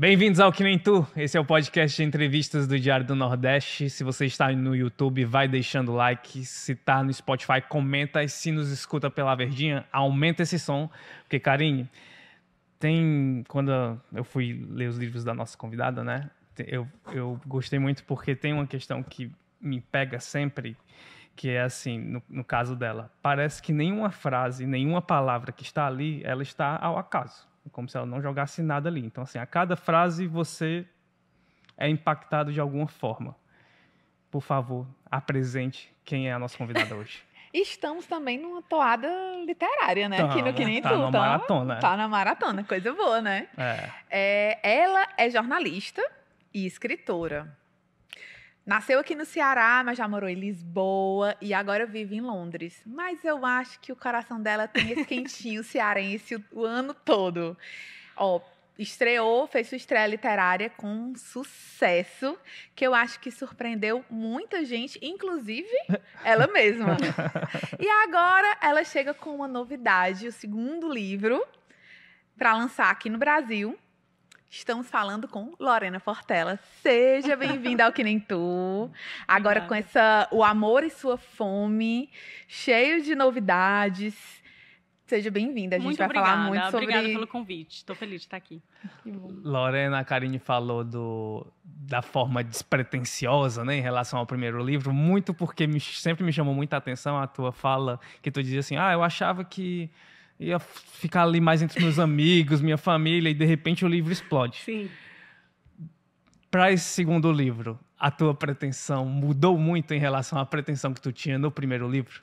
Bem-vindos ao Que Nem Tu. Esse é o podcast de entrevistas do Diário do Nordeste. Se você está no YouTube, vai deixando like. Se está no Spotify, comenta. E se nos escuta pela Verdinha, aumenta esse som. Porque, Karine, tem. Quando eu fui ler os livros da nossa convidada, né? Eu, eu gostei muito porque tem uma questão que me pega sempre, que é assim, no, no caso dela, parece que nenhuma frase, nenhuma palavra que está ali, ela está ao acaso como se ela não jogasse nada ali. Então, assim, a cada frase você é impactado de alguma forma. Por favor, apresente quem é a nossa convidada hoje. Estamos também numa toada literária, né? Aqui no Que Nem tá Tu. Tá na maratona. Tá na maratona, coisa boa, né? É. É, ela é jornalista e escritora. Nasceu aqui no Ceará, mas já morou em Lisboa e agora vive em Londres. Mas eu acho que o coração dela tem esse quentinho cearense o, o ano todo. Ó, estreou, fez sua estreia literária com um sucesso que eu acho que surpreendeu muita gente, inclusive ela mesma. e agora ela chega com uma novidade, o segundo livro para lançar aqui no Brasil, Estamos falando com Lorena Portela. Seja bem-vinda ao Que Nem Tu. Agora com essa O Amor e Sua Fome, cheio de novidades. Seja bem-vinda. A gente muito vai obrigada. falar muito sobre... Obrigada pelo convite. Estou feliz de estar aqui. Lorena, a Karine falou do, da forma despretensiosa né, em relação ao primeiro livro, muito porque me, sempre me chamou muita atenção a tua fala, que tu dizia assim, ah, eu achava que ia ficar ali mais entre os meus amigos, minha família, e de repente o livro explode. Sim. Para esse segundo livro, a tua pretensão mudou muito em relação à pretensão que tu tinha no primeiro livro?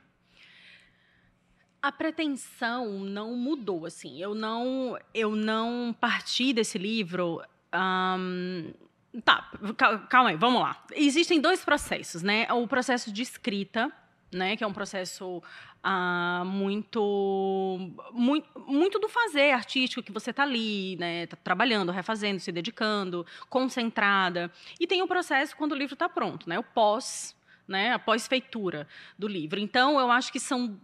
A pretensão não mudou, assim. Eu não, eu não parti desse livro. tá, calma aí, vamos lá. Existem dois processos, né? O processo de escrita, né, que é um processo ah, muito, muito, muito do fazer artístico que você está ali, né, tá trabalhando, refazendo, se dedicando, concentrada. E tem o processo quando o livro está pronto, né, o pós né, feitura do livro. Então, eu acho que são.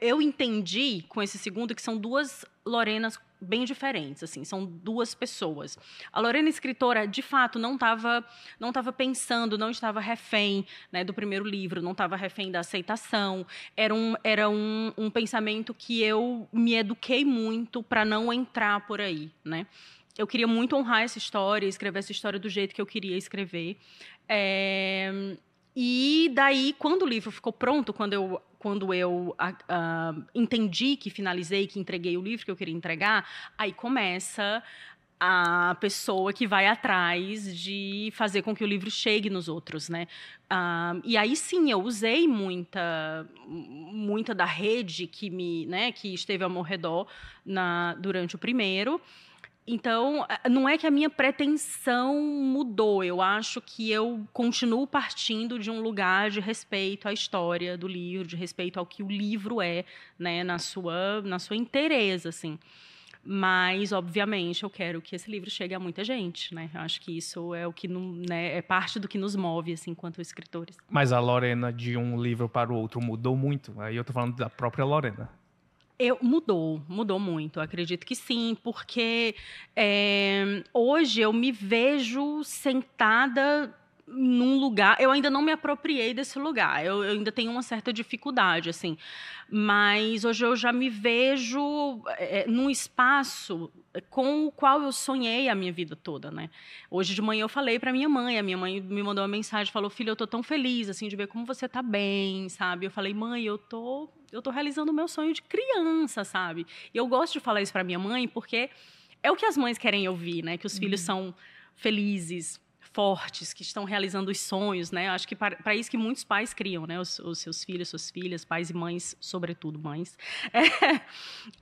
eu entendi com esse segundo que são duas Lorenas bem diferentes, assim, são duas pessoas. A Lorena escritora, de fato, não estava não tava pensando, não estava refém né, do primeiro livro, não estava refém da aceitação. Era um, era um, um pensamento que eu me eduquei muito para não entrar por aí, né? Eu queria muito honrar essa história, escrever essa história do jeito que eu queria escrever. É... E daí, quando o livro ficou pronto, quando eu, quando eu uh, entendi que finalizei, que entreguei o livro que eu queria entregar, aí começa a pessoa que vai atrás de fazer com que o livro chegue nos outros, né? Uh, e aí sim, eu usei muita, muita da rede que me, né, que esteve ao meu redor na, durante o primeiro. Então, não é que a minha pretensão mudou. Eu acho que eu continuo partindo de um lugar de respeito à história do livro, de respeito ao que o livro é, né, na sua, na sua inteireza, assim. Mas, obviamente, eu quero que esse livro chegue a muita gente, né? Eu acho que isso é o que né, é parte do que nos move, assim, enquanto escritores. Mas a Lorena de um livro para o outro mudou muito. Aí eu estou falando da própria Lorena. Eu, mudou, mudou muito, acredito que sim, porque é, hoje eu me vejo sentada num lugar. Eu ainda não me apropriei desse lugar, eu, eu ainda tenho uma certa dificuldade, assim, mas hoje eu já me vejo é, num espaço com o qual eu sonhei a minha vida toda, né? Hoje de manhã eu falei para minha mãe, a minha mãe me mandou uma mensagem, falou: "Filha, eu tô tão feliz assim de ver como você tá bem", sabe? Eu falei: "Mãe, eu tô eu tô realizando o meu sonho de criança, sabe? E eu gosto de falar isso para minha mãe porque é o que as mães querem ouvir, né? Que os uhum. filhos são felizes, fortes, que estão realizando os sonhos, né? Acho que para isso que muitos pais criam, né? Os, os, seus filhos, suas filhas, pais e mães, sobretudo mães. É.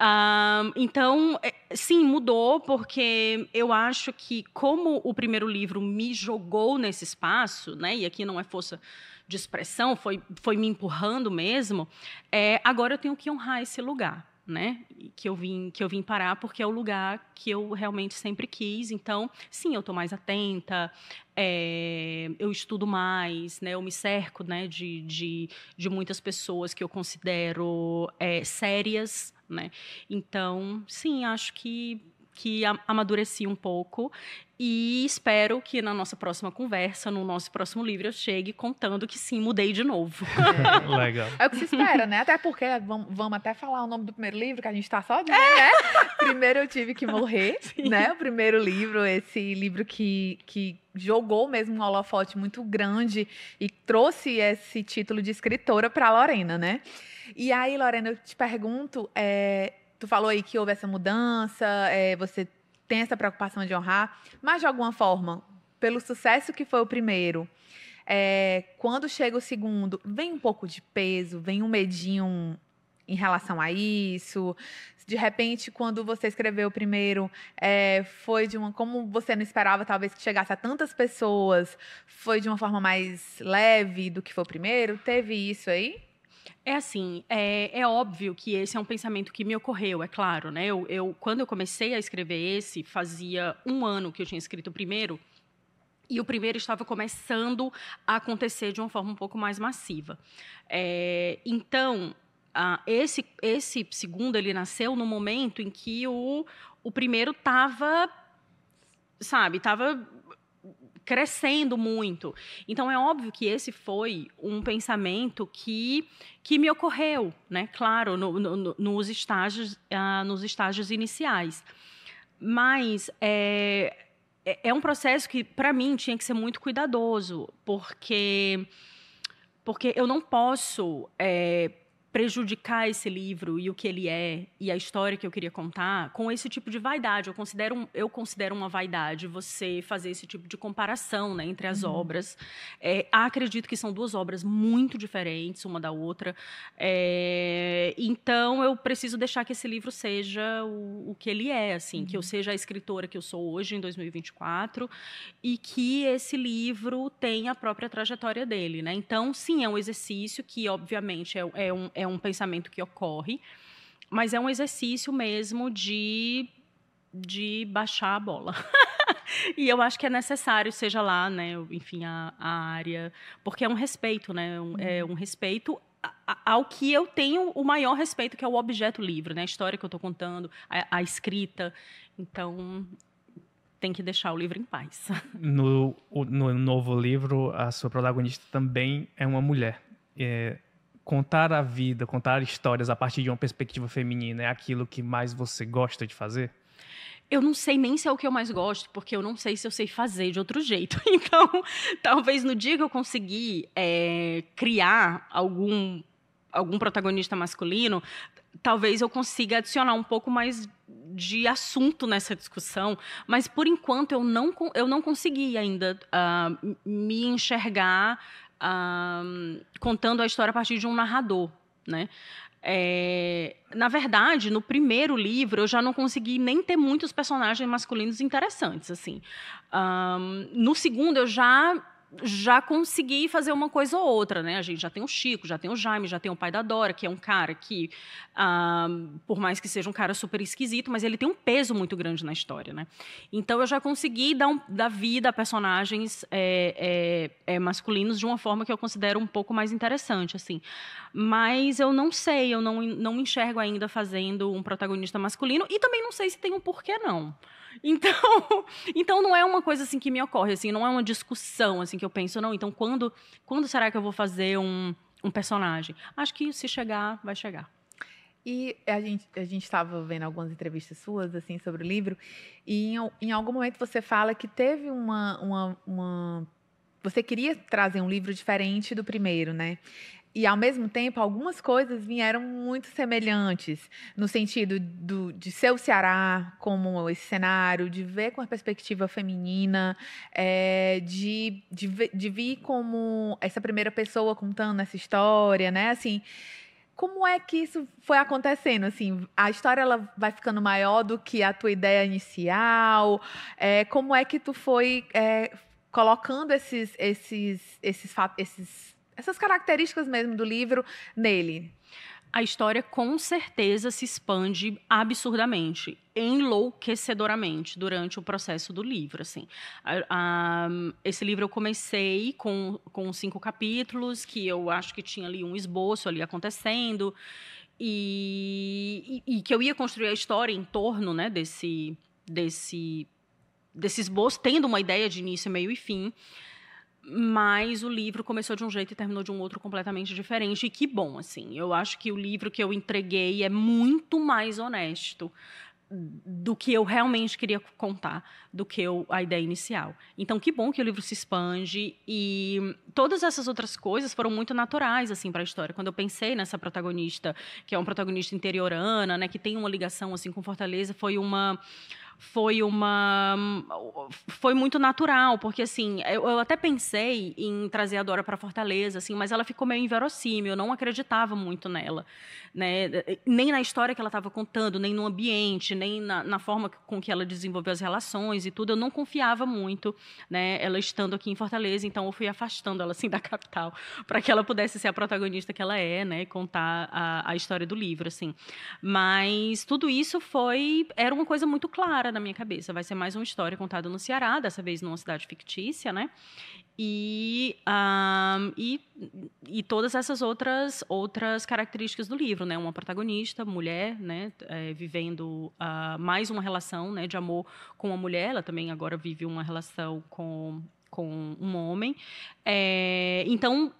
Um, então, é, sim, mudou porque eu acho que como o primeiro livro me jogou nesse espaço, né? E aqui não é força de expressão, foi, foi me empurrando mesmo, é, agora eu tenho que honrar esse lugar. Né, que eu vim que eu vim parar porque é o lugar que eu realmente sempre quis. Então, sim, eu estou mais atenta, é, eu estudo mais, né, Eu me cerco, né, de, de, de, muitas pessoas que eu considero é, sérias, né? Então, sim, acho que que amadureci um pouco e espero que na nossa próxima conversa, no nosso próximo livro, eu chegue contando que sim, mudei de novo. É, legal. É o que se espera, né? Até porque vamos, até falar o nome do primeiro livro, que a gente tá só de, é. né? Primeiro eu tive que morrer, sim. né? O primeiro livro, esse livro que, que jogou mesmo um holofote muito grande e trouxe esse título de escritora para Lorena, né? E aí, Lorena, eu te pergunto, é, tu falou aí que houve essa mudança, é, você tem essa preocupação de honrar, mas de alguma forma, pelo sucesso que foi o primeiro, é, quando chega o segundo, vem um pouco de peso, vem um medinho em relação a isso? De repente, quando você escreveu o primeiro, é, foi de uma. Como você não esperava, talvez, que chegasse a tantas pessoas, foi de uma forma mais leve do que foi o primeiro? Teve isso aí? É assim, é, é, óbvio que esse é um pensamento que me ocorreu, é claro, né? Eu, eu, quando eu comecei a escrever esse, fazia um ano que eu tinha escrito o primeiro, e o primeiro estava começando a acontecer de uma forma um pouco mais massiva. É, então, esse, esse segundo, ele nasceu no momento em que o, o primeiro estava, sabe, estava crescendo muito. Então é óbvio que esse foi um pensamento que, que me ocorreu, né? Claro, no, no, nos estágios ah, nos estágios iniciais, mas é, é, é um processo que para mim tinha que ser muito cuidadoso, porque porque eu não posso é, prejudicar esse livro e o que ele é e a história que eu queria contar com esse tipo de vaidade. Eu considero, eu considero uma vaidade você fazer esse tipo de comparação né, entre as uhum. obras. É, acredito que são duas obras muito diferentes uma da outra. É, então eu preciso deixar que esse livro seja o, o que ele é, assim, uhum. que eu uhum. seja a escritora que eu sou hoje em 2024 e que esse livro tenha a própria trajetória dele, né? Então sim, é um exercício que obviamente é, é um é é um pensamento que ocorre, mas é um exercício mesmo de, de baixar a bola. e eu acho que é necessário, seja lá, né, enfim, a, a área, porque é um respeito, né? Um, é uhum. um respeito ao que eu tenho o maior respeito, que é o objeto livre, né? A história que eu estou contando, a, a, escrita. Então, tem que deixar o livro em paz. No, no novo livro, a sua protagonista também é uma mulher. É, contar a vida, contar histórias a partir de uma perspectiva feminina é aquilo que mais você gosta de fazer? Eu não sei nem se é o que eu mais gosto, porque eu não sei se eu sei fazer de outro jeito. Então, talvez no dia que eu conseguir é, criar algum, algum protagonista masculino, talvez eu consiga adicionar um pouco mais de assunto nessa discussão, mas por enquanto eu não, eu não consegui ainda uh, me enxergar um, contando a história a partir de um narrador, né? É, na verdade, no primeiro livro eu já não consegui nem ter muitos personagens masculinos interessantes, assim. Um, no segundo eu já já consegui fazer uma coisa ou outra, né? A gente já tem o Chico, já tem o Jaime, já tem o pai da Dora, que é um cara que, ah, por mais que seja um cara super esquisito, mas ele tem um peso muito grande na história, né? Então eu já consegui dar, um, dar vida a personagens é, é, é, masculinos de uma forma que eu considero um pouco mais interessante, assim. Mas eu não sei, eu não, não me enxergo ainda fazendo um protagonista masculino e também não sei se tem um porquê não. Então, então não é uma coisa assim que me ocorre, assim, não é uma discussão assim que eu penso, não, então quando, quando será que eu vou fazer um, um personagem? Acho que se chegar, vai chegar. E a gente a gente estava vendo algumas entrevistas suas assim sobre o livro e em, em algum momento você fala que teve uma, uma, uma você queria trazer um livro diferente do primeiro, né? E, ao mesmo tempo, algumas coisas vieram muito semelhantes, no sentido do, de ser o Ceará como esse cenário, de ver com a perspectiva feminina, é, de, de, de vir como essa primeira pessoa contando essa história, né? Assim, como é que isso foi acontecendo? Assim, a história ela vai ficando maior do que a tua ideia inicial? É, como é que tu foi é, colocando esses, esses, esses, esses essas características mesmo do livro nele? A história com certeza se expande absurdamente, enlouquecedoramente durante o processo do livro. Assim, esse livro eu comecei com, com cinco capítulos que eu acho que tinha ali um esboço ali acontecendo e, e, e que eu ia construir a história em torno, né, desse desse desse esboço, tendo uma ideia de início, meio e fim mas o livro começou de um jeito e terminou de um outro completamente diferente. E que bom, assim. Eu acho que o livro que eu entreguei é muito mais honesto do que eu realmente queria contar, do que eu, a ideia inicial. Então, que bom que o livro se expande e todas essas outras coisas foram muito naturais assim para a história. Quando eu pensei nessa protagonista, que é uma protagonista interiorana, né, que tem uma ligação assim com Fortaleza, foi uma foi uma foi muito natural, porque assim, eu, eu até pensei em trazer a Dora para Fortaleza, assim, mas ela ficou meio inverossímil, eu não acreditava muito nela, né? Nem na história que ela estava contando, nem no ambiente, nem na, na forma com que ela desenvolveu as relações e tudo, eu não confiava muito, né, ela estando aqui em Fortaleza, então eu fui afastando ela assim da capital para que ela pudesse ser a protagonista que ela é, né, contar a, a história do livro, assim. Mas tudo isso foi era uma coisa muito clara na minha cabeça. Vai ser mais uma história contada no Ceará, dessa vez numa cidade fictícia, né? E, um, e, e todas essas outras outras características do livro, né? Uma protagonista, mulher, né? É, vivendo uh, mais uma relação, né? De amor com uma mulher. Ela também agora vive uma relação com com um homem. É, então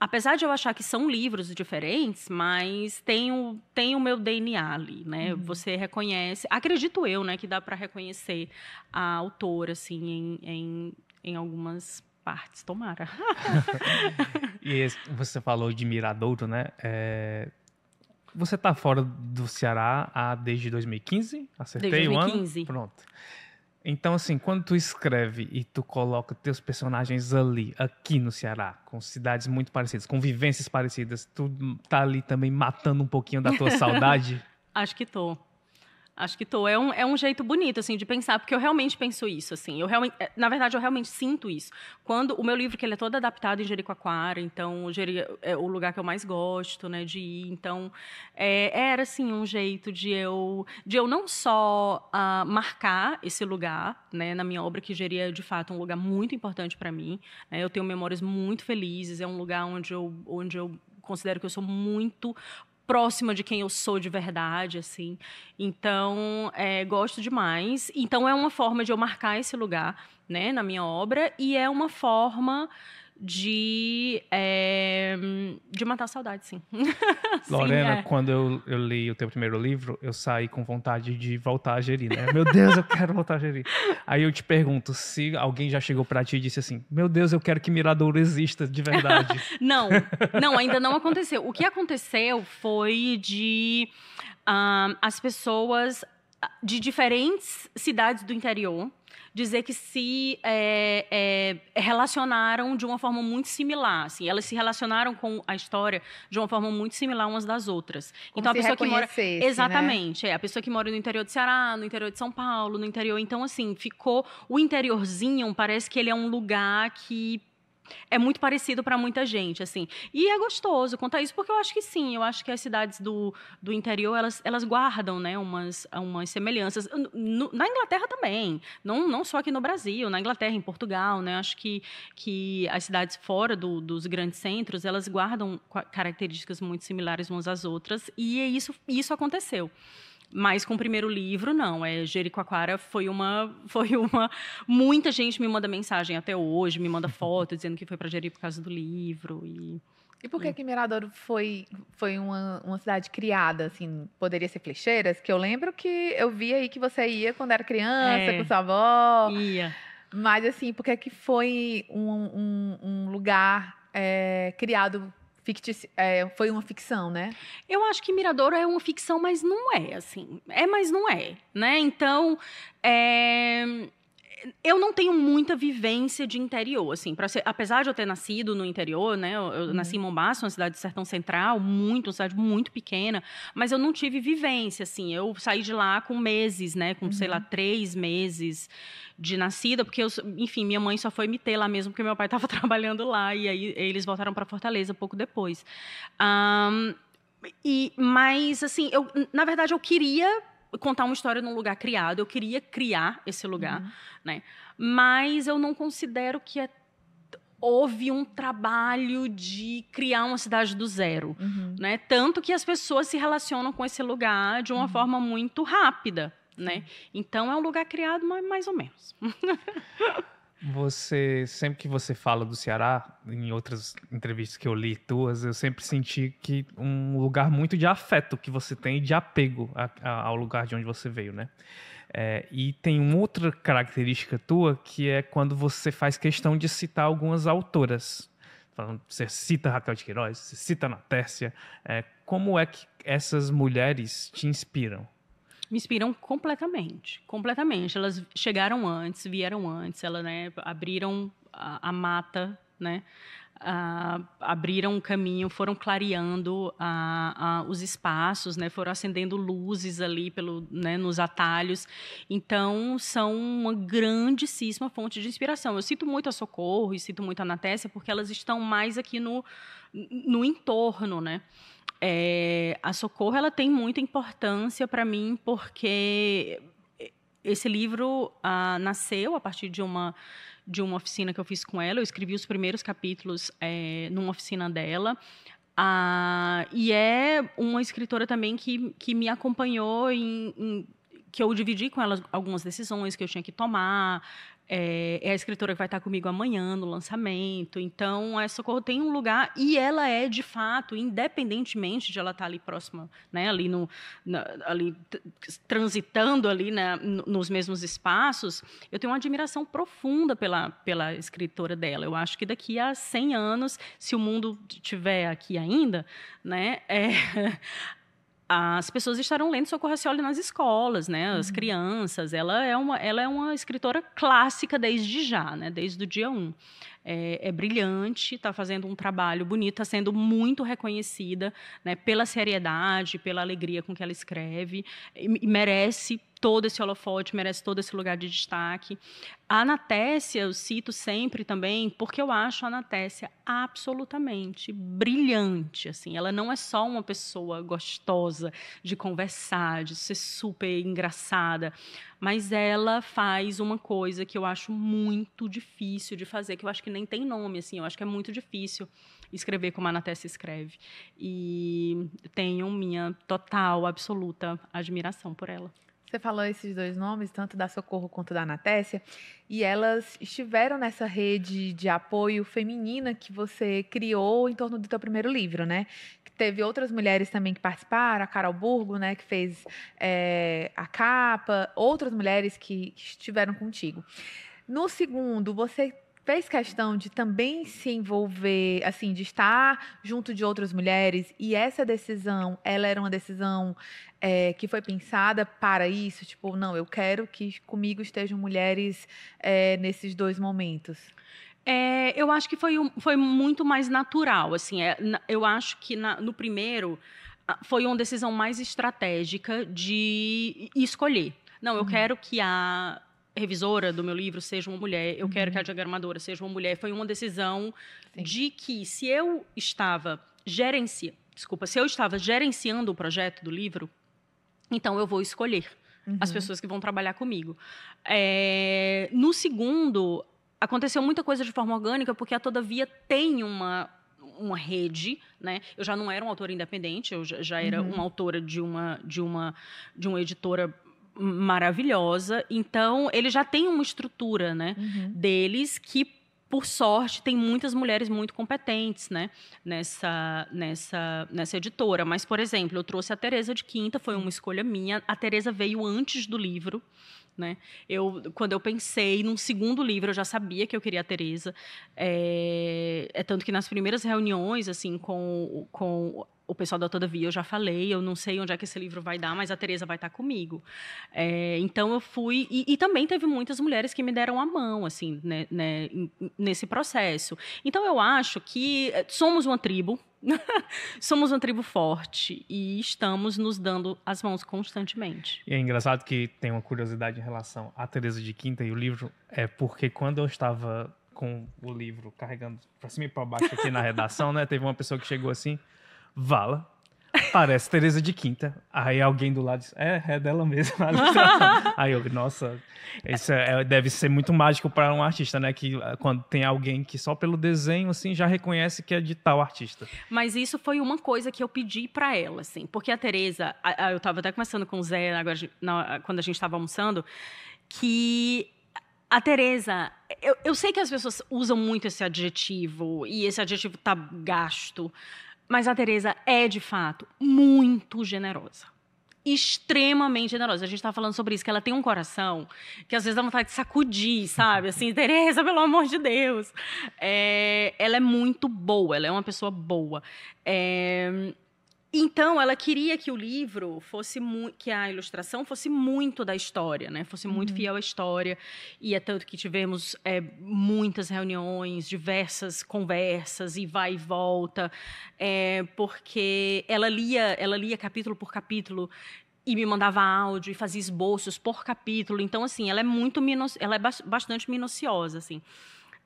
apesar de eu achar que são livros diferentes, mas tem o, tem o meu DNA ali, né? Uhum. Você reconhece, acredito eu, né, que dá para reconhecer a autora, assim, em, em, em algumas partes, tomara. e você falou de Miradouro, né? É... Você está fora do Ceará há, desde 2015? Acertei desde 2015. o ano? Pronto. Então, assim, quando tu escreve e tu coloca teus personagens ali, aqui no Ceará, com cidades muito parecidas, com vivências parecidas, tu tá ali também matando um pouquinho da tua saudade? Acho que tô. Acho que tô. É um, é um jeito bonito, assim, de pensar, porque eu realmente penso isso, assim. Eu realmente, é, na verdade, eu realmente sinto isso. Quando o meu livro, que ele é todo adaptado em Jericoacoara, então Jeri, é o lugar que eu mais gosto, né, de ir. Então, é, era, assim, um jeito de eu, de eu não só uh, marcar esse lugar, né, na minha obra, que Jeri é, de fato, um lugar muito importante para mim. Né, eu tenho memórias muito felizes, é um lugar onde eu, onde eu considero que eu sou muito próxima de quem eu sou de verdade, assim. Então, é, gosto demais. Então, é uma forma de eu marcar esse lugar, né, na minha obra, e é uma forma de, é, de matar a saudade, sim. Lorena, sim, é. quando eu, eu, li o teu primeiro livro, eu saí com vontade de voltar a gerir, né? Meu Deus, eu quero voltar a gerir. Aí eu te pergunto se alguém já chegou para ti e disse assim: Meu Deus, eu quero que Miradouro exista de verdade. não, não, ainda não aconteceu. O que aconteceu foi de um, ah, as pessoas de diferentes cidades do interior dizer que se é, é, relacionaram de uma forma muito similar, assim, elas se relacionaram com a história de uma forma muito similar umas das outras. Como então a pessoa que mora né? exatamente, né? é a pessoa que mora no interior de Ceará, no interior de São Paulo, no interior, então assim ficou o interiorzinho parece que ele é um lugar que é muito parecido para muita gente, assim. E é gostoso contar isso, porque eu acho que sim, eu acho que as cidades do, do interior, elas, elas guardam, né, umas, umas semelhanças. No, na Inglaterra também, não, não só aqui no Brasil, na Inglaterra, em Portugal, né, acho que, que as cidades fora do, dos grandes centros, elas guardam características muito similares umas às outras, e é isso, isso aconteceu. Mas com o primeiro livro, não. É, Jericoacoara foi uma, foi uma... Muita gente me manda mensagem até hoje, me manda foto dizendo que foi para Jerico por causa do livro e... E por que, que Mirador foi, foi uma, uma cidade criada, assim, poderia ser Flecheiras? Que eu lembro que eu via aí que você ia quando era criança, é, com sua avó. Ia. Mas, assim, por que, que foi um, um, um lugar é, criado Fictici... É, foi uma ficção, né? Eu acho que Mirador é uma ficção, mas não é, assim. É, mas não é, né? Então, é eu não tenho muita vivência de interior, assim, apesar de eu ter nascido no interior, né, eu, eu uhum. nasci em uhum. Mombasa, uma cidade do sertão central, muito, uma cidade muito pequena, mas eu não tive vivência, assim, eu saí de lá com meses, né, com, uhum. sei lá, uhum. três meses de nascida, porque, eu, enfim, minha mãe só foi me ter lá mesmo, porque meu pai estava trabalhando lá, e aí eles voltaram para Fortaleza pouco depois. Um, e, mas, assim, eu, na verdade, eu queria contar uma história num lugar criado. Eu queria criar esse lugar, uhum. né? Mas eu não considero que é houve um trabalho de criar uma cidade do zero, uhum. né? Tanto que as pessoas se relacionam com esse lugar de uma uhum. forma muito rápida, né? Então é um lugar criado mais, mais ou menos. Você, sempre que você fala do Ceará, em outras entrevistas que eu li tuas, eu sempre senti que um lugar muito de afeto que você tem, de apego a, a, ao lugar de onde você veio, né? É, e tem uma outra característica tua que é quando você faz questão de citar algumas autoras. Você cita Raquel de Queiroz, você cita Natércia, É, como é que essas mulheres te inspiram? me inspiram completamente, completamente. Elas chegaram antes, vieram antes, elas né, abriram a, a mata, né? abriram um caminho, foram clareando os espaços, né, foram acendendo luzes ali pelo, né, nos atalhos. Então, são uma grandíssima fonte de inspiração. Eu cito muito a Socorro e muito a Natécia, porque elas estão mais aqui no, no entorno, né? É, a Socorro ela tem muita importância para mim porque esse livro ah, nasceu a partir de uma de uma oficina que eu fiz com ela. Eu escrevi os primeiros capítulos é, numa oficina dela. Ah, e é uma escritora também que, que me acompanhou em, em que eu dividi com ela algumas decisões que eu tinha que tomar, é, é, a escritora que vai estar comigo amanhã no lançamento. Então, a Socorro tem um lugar e ela é, de fato, independentemente de ela estar ali próxima, né, ali, no, na, ali transitando ali né, nos mesmos espaços, eu tenho uma admiração profunda pela, pela escritora dela. Eu acho que daqui a 100 anos, se o mundo tiver aqui ainda, né, é, as pessoas estarão lendo Socorro Racioli nas escolas, né? As uhum. crianças. Ela é, uma, ela é uma escritora clássica desde já, né? Desde o dia 1. Um. É, é, brilhante, está fazendo um trabalho bonito, está sendo muito reconhecida né, pela seriedade, pela alegria com que ela escreve, e merece todo esse holofote, merece todo esse lugar de destaque. A Anatécia, eu cito sempre também, porque eu acho a Anatécia absolutamente brilhante, assim. Ela não é só uma pessoa gostosa de conversar, de ser super engraçada, mas ela faz uma coisa que eu acho muito difícil de fazer, que eu acho que nem tem nome, assim. Eu acho que é muito difícil escrever como a Anatécia escreve. E tenho minha total, absoluta admiração por ela. Você falou esses dois nomes, tanto da Socorro quanto da Anatécia, e elas estiveram nessa rede de apoio feminina que você criou em torno do seu primeiro livro, né? Teve outras mulheres também que participaram, a Carol Burgo, né, que fez é, a capa, outras mulheres que, que estiveram contigo. No segundo, você fez questão de também se envolver, assim, de estar junto de outras mulheres e essa decisão, ela era uma decisão é, que foi pensada para isso? Tipo, não, eu quero que comigo estejam mulheres é, nesses dois momentos. É, eu acho que foi, foi muito mais natural, assim, é, eu acho que na, no primeiro ah, foi uma decisão mais estratégica de escolher. Não, eu uhum. quero que a revisora do meu livro seja uma mulher, eu uhum. quero que a diagramadora uhum. seja uma mulher, foi uma decisão Sim. de que se eu estava gerencia, desculpa, se eu estava gerenciando o projeto do livro, então eu vou escolher uhum. as pessoas que vão trabalhar comigo. É, no segundo, aconteceu muita coisa de forma orgânica, porque a Todavia tem uma uma rede, né? Eu já não era uma autora independente, eu já, já era uhum. uma autora de uma de uma de uma editora maravilhosa. Então, ele já tem uma estrutura, né, uhum. deles que por sorte, tem muitas mulheres muito competentes né, nessa, nessa, nessa editora. Mas, por exemplo, eu trouxe a Tereza de Quinta, foi uma escolha minha. A Tereza veio antes do livro né? Eu, quando eu pensei num segundo livro, eu já sabia que eu queria a Teresa. É, é tanto que nas primeiras reuniões, assim, com, com o pessoal da Todavia, eu já falei, eu não sei onde é que esse livro vai dar, mas a Tereza vai estar comigo. É, então eu fui e, e, também teve muitas mulheres que me deram a mão, assim, né, né, nesse processo. Então eu acho que eh, somos uma tribo, somos uma tribo forte e estamos nos dando as mãos constantemente. E é engraçado que tem uma curiosidade em relação à Teresa de Quinta e o livro, é porque quando eu estava com o livro carregando para cima e para baixo aqui na redação, né, teve uma pessoa que chegou assim, Vala, Parece Teresa de Quinta. Aí alguém do lado diz, é, é dela mesmo. Aí eu, nossa, isso é, é deve ser muito mágico para um artista, né? Que ah, quando tem alguém que só pelo desenho, assim, já reconhece que é de tal artista. Mas isso foi uma coisa que eu pedi para ela, assim. Porque a Teresa, a, a, eu estava até conversando com o Zé né, agora, na, quando a gente estava almoçando, que a Tereza, eu, eu, sei que as pessoas usam muito esse adjetivo, e esse adjetivo tá gasto, mas a Teresa é, de fato, muito generosa. Extremamente generosa. A gente estava falando sobre isso, que ela tem um coração que às vezes dá vontade de sacudir, sabe? Assim, Teresa, pelo amor de Deus. É, ela é muito boa, ela é uma pessoa boa. É, então, ela queria que o livro fosse que a ilustração fosse muito da história, né? Fosse muito uhum. fiel à história. E é tanto que tivemos é, muitas reuniões, diversas conversas e vai e volta, é, porque ela lia, ela lia capítulo por capítulo e me mandava áudio e fazia esboços por capítulo. Então, assim, ela é muito ela é bastante minuciosa, assim.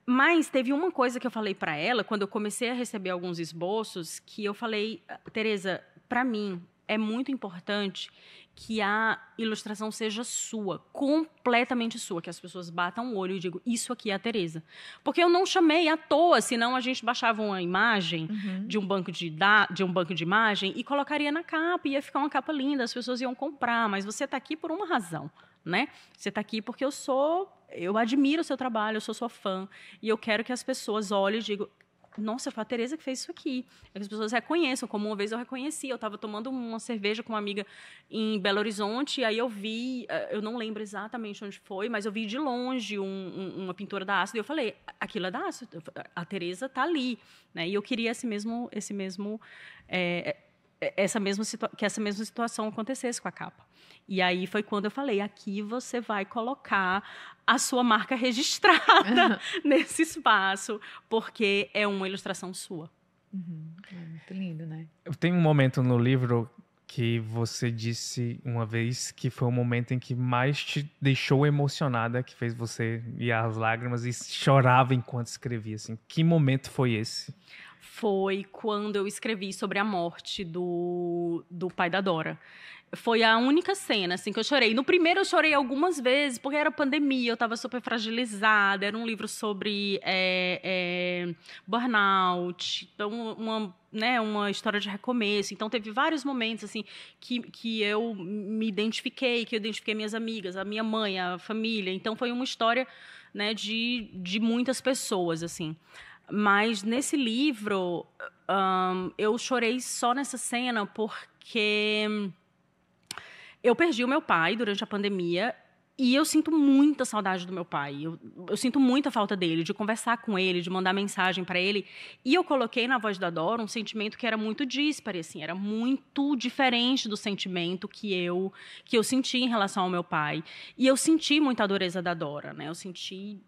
Mas teve uma coisa que eu falei para ela quando eu comecei a receber alguns esboços que eu falei, Teresa, para mim é muito importante que a ilustração seja sua, completamente sua, que as pessoas batam o olho e digam, isso aqui é a Tereza. Porque eu não chamei à toa, senão a gente baixava uma imagem uhum. de um banco de da, de um banco de imagem e colocaria na capa, ia ficar uma capa linda, as pessoas iam comprar, mas você está aqui por uma razão né? Você está aqui porque eu sou, eu admiro o seu trabalho, eu sou sua fã e eu quero que as pessoas olhem e digam, nossa, foi a Tereza que fez isso aqui. É que as pessoas reconheçam, como uma vez eu reconheci, eu estava tomando uma cerveja com uma amiga em Belo Horizonte, e aí eu vi, eh, eu não lembro exatamente onde foi, mas eu vi de longe um, um, uma pintura da ácido, e eu falei, aquilo é da ácido, a Tereza está ali, né? E eu queria esse mesmo, esse mesmo, é, é, essa mesma que essa mesma situação acontecesse com a capa. E aí foi quando eu falei: aqui você vai colocar a sua marca registrada nesse espaço, porque é uma ilustração sua. Uhum. É muito lindo, né? Tem um momento no livro que você disse uma vez que foi o momento em que mais te deixou emocionada, que fez você ir às lágrimas e chorava enquanto escrevia. Assim, que momento foi esse? foi quando eu escrevi sobre a morte do, do pai da Dora. Foi a única cena, assim, que eu chorei. No primeiro eu chorei algumas vezes, porque era pandemia, eu estava super fragilizada, era um livro sobre é, é, burnout, então uma, né, uma história de recomeço. Então teve vários momentos, assim, que, que eu me identifiquei, que eu identifiquei minhas amigas, a minha mãe, a família. Então foi uma história, né, de, de muitas pessoas, assim. Mas nesse livro, um, eu chorei só nessa cena porque eu perdi o meu pai durante a pandemia e eu sinto muita saudade do meu pai. Eu, eu, sinto muita falta dele, de conversar com ele, de mandar mensagem para ele. E eu coloquei na voz da Dora um sentimento que era muito dispare, assim, era muito diferente do sentimento que eu que eu senti em relação ao meu pai. E eu senti muita dureza da Dora, né? Eu senti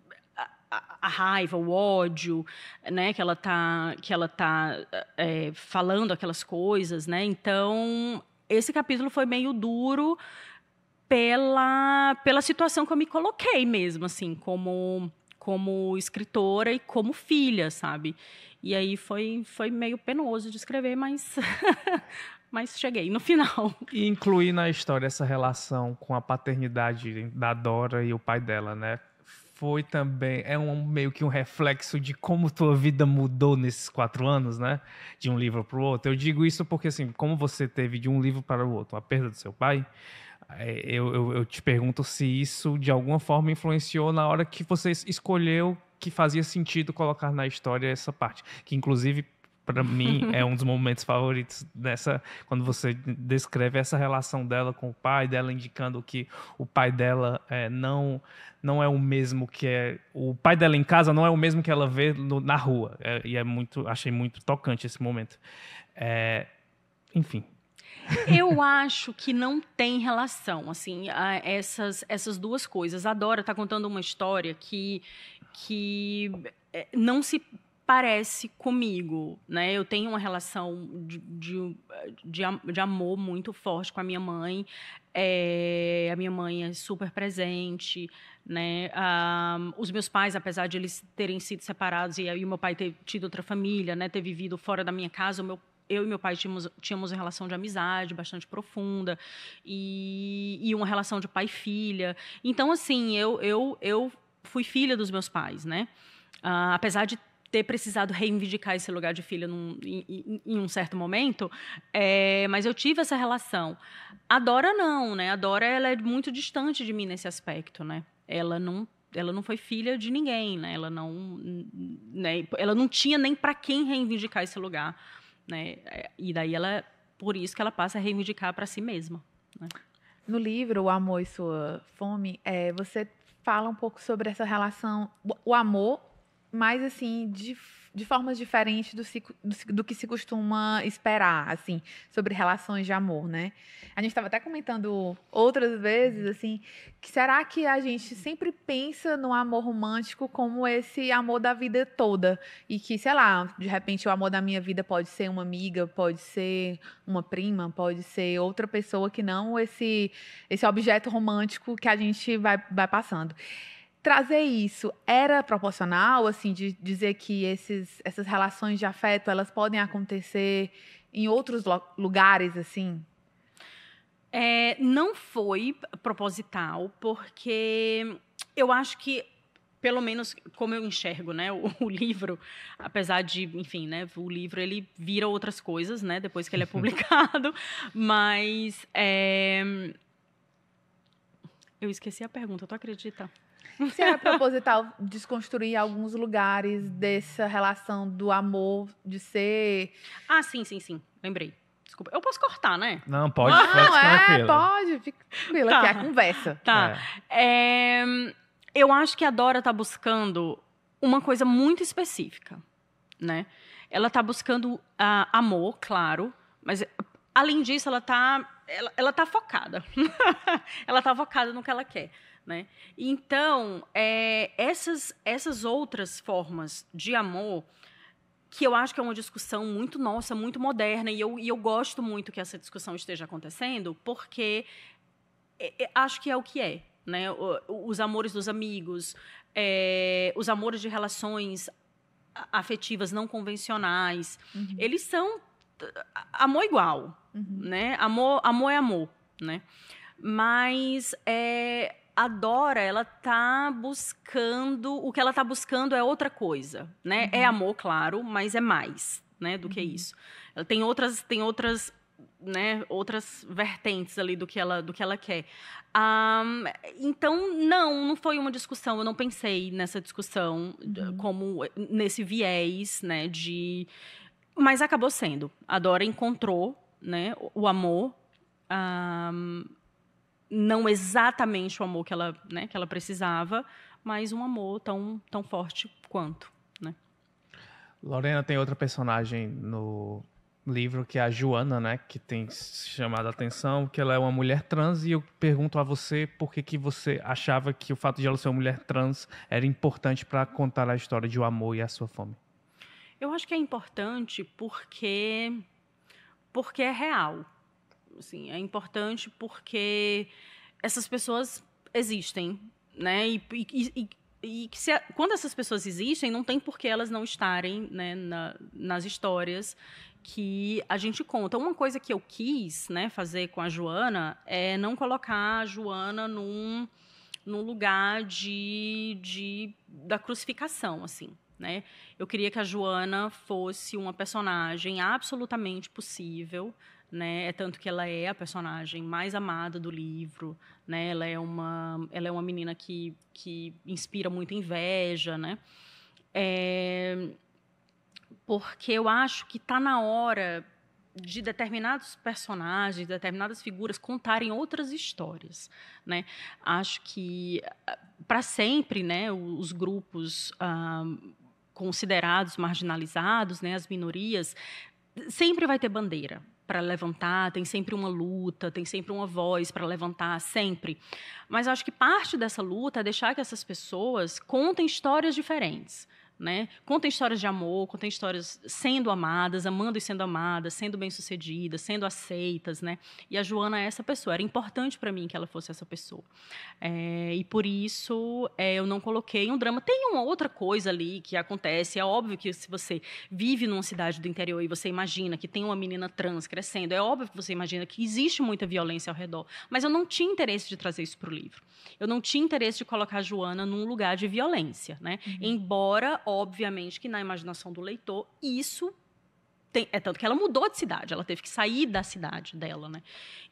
a, raiva, o ódio, né, que ela tá que ela tá é, falando aquelas coisas, né? Então esse capítulo foi meio duro pela pela situação que eu me coloquei mesmo, assim, como como escritora e como filha, sabe? E aí foi foi meio penoso de escrever, mas mas cheguei no final. E incluir na história essa relação com a paternidade da Dora e o pai dela, né? foi também é um meio que um reflexo de como tua vida mudou nesses quatro anos, né? De um livro para o outro. Eu digo isso porque assim, como você teve de um livro para o outro, a perda do seu pai, é, eu, eu, eu te pergunto se isso de alguma forma influenciou na hora que você escolheu que fazia sentido colocar na história essa parte, que inclusive para mim é um dos momentos favoritos dessa quando você descreve essa relação dela com o pai dela indicando que o pai dela é, não não é o mesmo que é o pai dela em casa não é o mesmo que ela vê no, na rua é, e é muito achei muito tocante esse momento é, enfim eu acho que não tem relação, assim, essas, essas duas coisas. A Dora está contando uma história que, que é, não se parece comigo, né? Eu tenho uma relação de, de, de, amor muito forte com a minha mãe. É, a minha mãe é super presente, né? Ah, os meus pais, apesar de eles terem sido separados e, e o meu pai ter tido outra família, né? Ter vivido fora da minha casa, o meu eu e meu pai tínhamos, tínhamos uma relação de amizade bastante profunda e, e uma relação de pai e filha. Então, assim, eu, eu, eu fui filha dos meus pais, né? Ah, apesar de ter precisado reivindicar esse lugar de filha num, em, em, um certo momento, é, mas eu tive essa relação. A Dora não, né? A Dora ela é muito distante de mim nesse aspecto, né? Ela não ela não foi filha de ninguém, né? Ela não, né? Ela não tinha nem para quem reivindicar esse lugar, né? É, e daí ela, por isso que ela passa a reivindicar para si mesma. Né? No livro O Amor e Sua Fome, é, você fala um pouco sobre essa relação, o amor mas assim, de, de formas diferentes do, do, do, que se costuma esperar, assim, sobre relações de amor, né? A gente estava até comentando outras vezes, uhum. assim, que será que a gente sempre pensa no amor romântico como esse amor da vida toda? E que, sei lá, de repente o amor da minha vida pode ser uma amiga, pode ser uma prima, pode ser outra pessoa que não esse, esse objeto romântico que a gente vai, vai passando trazer isso era proporcional, assim, de dizer que esses, essas relações de afeto elas podem acontecer em outros lugares, assim? É, não foi proposital, porque eu acho que pelo menos como eu enxergo, né, o, o, livro, apesar de, enfim, né, o livro ele vira outras coisas, né, depois que ele é publicado, mas é... eu esqueci a pergunta, tu acredita? Se era é proposital desconstruir alguns lugares dessa relação do amor, de ser. Ah, sim, sim, sim. Lembrei. Desculpa. Eu posso cortar, né? Não, pode. pode não, é, pode. Fica tranquila, tá. que é a tá. conversa. Tá. É. É, eu acho que a Dora tá buscando uma coisa muito específica, né? Ela tá buscando uh, amor, claro, mas além disso, ela tá, ela, ela tá focada. ela tá focada no que ela quer. Né? Então, é, essas, essas outras formas de amor, que eu acho que é uma discussão muito nossa, muito moderna, e eu, e eu gosto muito que essa discussão esteja acontecendo, porque é, é, acho que é o que é. Né? Os amores dos amigos, é, os amores de relações afetivas não convencionais, uhum. eles são amor é igual, uhum. né? Amor, amor é amor, né? Mas é, a Dora, ela tá buscando. O que ela tá buscando é outra coisa, né? É uhum. É amor, claro, mas é mais, né? Do uhum. que isso. Ela tem outras, tem outras, né? Outras vertentes ali do que ela, do que ela quer. Um, então, não, não foi uma discussão. Eu não pensei nessa discussão uhum. como nesse viés, né? De, mas acabou sendo. A Dora encontrou, né? O amor. Um, não exatamente o amor que ela, né, que ela precisava, mas um amor tão, tão forte quanto. Né? Lorena tem outra personagem no livro que é a Joana, né, que tem chamado a atenção, que ela é uma mulher trans e eu pergunto a você por que, que você achava que o fato de ela ser uma mulher trans era importante para contar a história de o amor e a sua fome. Eu acho que é importante porque porque é real, Assim, é importante porque essas pessoas existem, né? E, e, e, e se, quando essas pessoas existem, não tem por que elas não estarem né, na, nas histórias que a gente conta. Uma coisa que eu quis né, fazer com a Joana é não colocar a Joana num, num lugar de, de, da crucificação, assim. Né? Eu queria que a Joana fosse uma personagem absolutamente possível, né? É tanto que ela é a personagem mais amada do livro, né? Ela é uma, ela é uma menina que, que inspira muita inveja, né? É, porque eu acho que está na hora de determinados personagens, determinadas figuras contarem outras histórias, né? Acho que para sempre, né? Os grupos ah, considerados marginalizados, né? As minorias sempre vai ter bandeira, para levantar, tem sempre uma luta, tem sempre uma voz para levantar, sempre. Mas acho que parte dessa luta é deixar que essas pessoas contem histórias diferentes né? Contem histórias de amor, contem histórias sendo amadas, amando e sendo amadas, sendo bem-sucedidas, sendo aceitas, né? E a Joana é essa pessoa. Era importante para mim que ela fosse essa pessoa. É, e por isso é, eu não coloquei um drama. Tem uma outra coisa ali que acontece. É óbvio que se você vive numa cidade do interior e você imagina que tem uma menina trans crescendo, é óbvio que você imagina que existe muita violência ao redor. Mas eu não tinha interesse de trazer isso para o livro. Eu não tinha interesse de colocar a Joana num lugar de violência, né? Uhum. Embora obviamente, que na imaginação do leitor, isso tem, é tanto que ela mudou de cidade, ela teve que sair da cidade dela, né?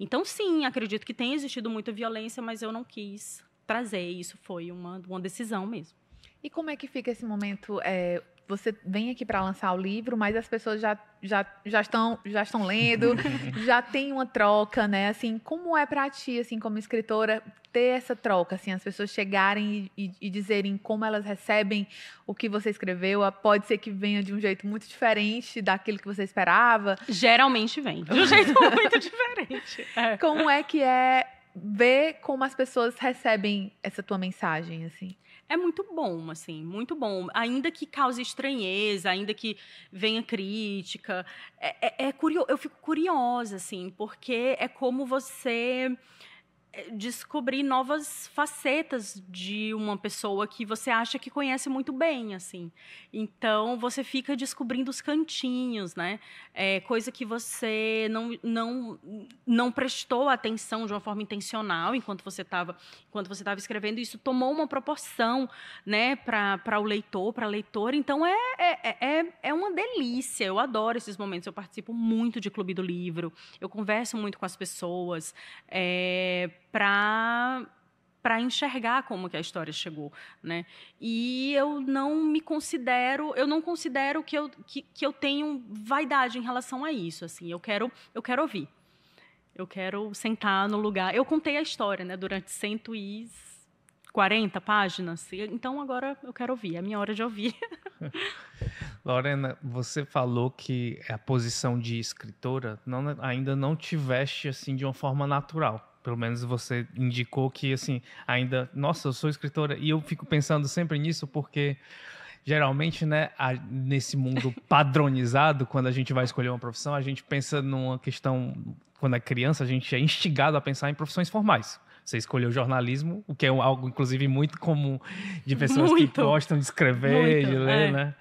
Então, sim, acredito que tenha existido muita violência, mas eu não quis trazer, isso foi uma, uma decisão mesmo. E como é que fica esse momento é, você vem aqui para lançar o livro, mas as pessoas já, já, já, estão, já estão lendo, já tem uma troca, né? Assim, como é para ti, assim, como escritora, ter essa troca, assim, as pessoas chegarem e, e, e, dizerem como elas recebem o que você escreveu? Ah, pode ser que venha de um jeito muito diferente daquilo que você esperava? Geralmente vem, de um jeito muito diferente. É. Como é que é ver como as pessoas recebem essa tua mensagem, assim? é muito bom, assim, muito bom. Ainda que cause estranheza, ainda que venha crítica. É, é, é eu fico curiosa, assim, porque é como você é, descobrir novas facetas de uma pessoa que você acha que conhece muito bem, assim. Então você fica descobrindo os cantinhos, né? É, coisa que você não, não, não prestou atenção de uma forma intencional enquanto você estava enquanto você estava escrevendo isso tomou uma proporção, né? Para o leitor, para a leitora. Então é, é, é, é, é uma delícia. Eu adoro esses momentos. Eu participo muito de clube do livro. Eu converso muito com as pessoas. É, para para enxergar como que a história chegou, né? E eu não me considero, eu não considero que eu, que, que eu tenho vaidade em relação a isso, assim. Eu quero, eu quero ouvir. Eu quero sentar no lugar. Eu contei a história, né, durante 140 páginas. Então agora eu quero ouvir, é a minha hora de ouvir. Lorena, você falou que a posição de escritora não, ainda não tiveste assim de uma forma natural pelo menos você indicou que assim ainda nossa eu sou escritora e eu fico pensando sempre nisso porque geralmente né a, nesse mundo padronizado quando a gente vai escolher uma profissão a gente pensa numa questão quando é criança a gente é instigado a pensar em profissões formais você escolheu jornalismo o que é algo inclusive muito comum de pessoas muito. que gostam de escrever muito, de ler é. né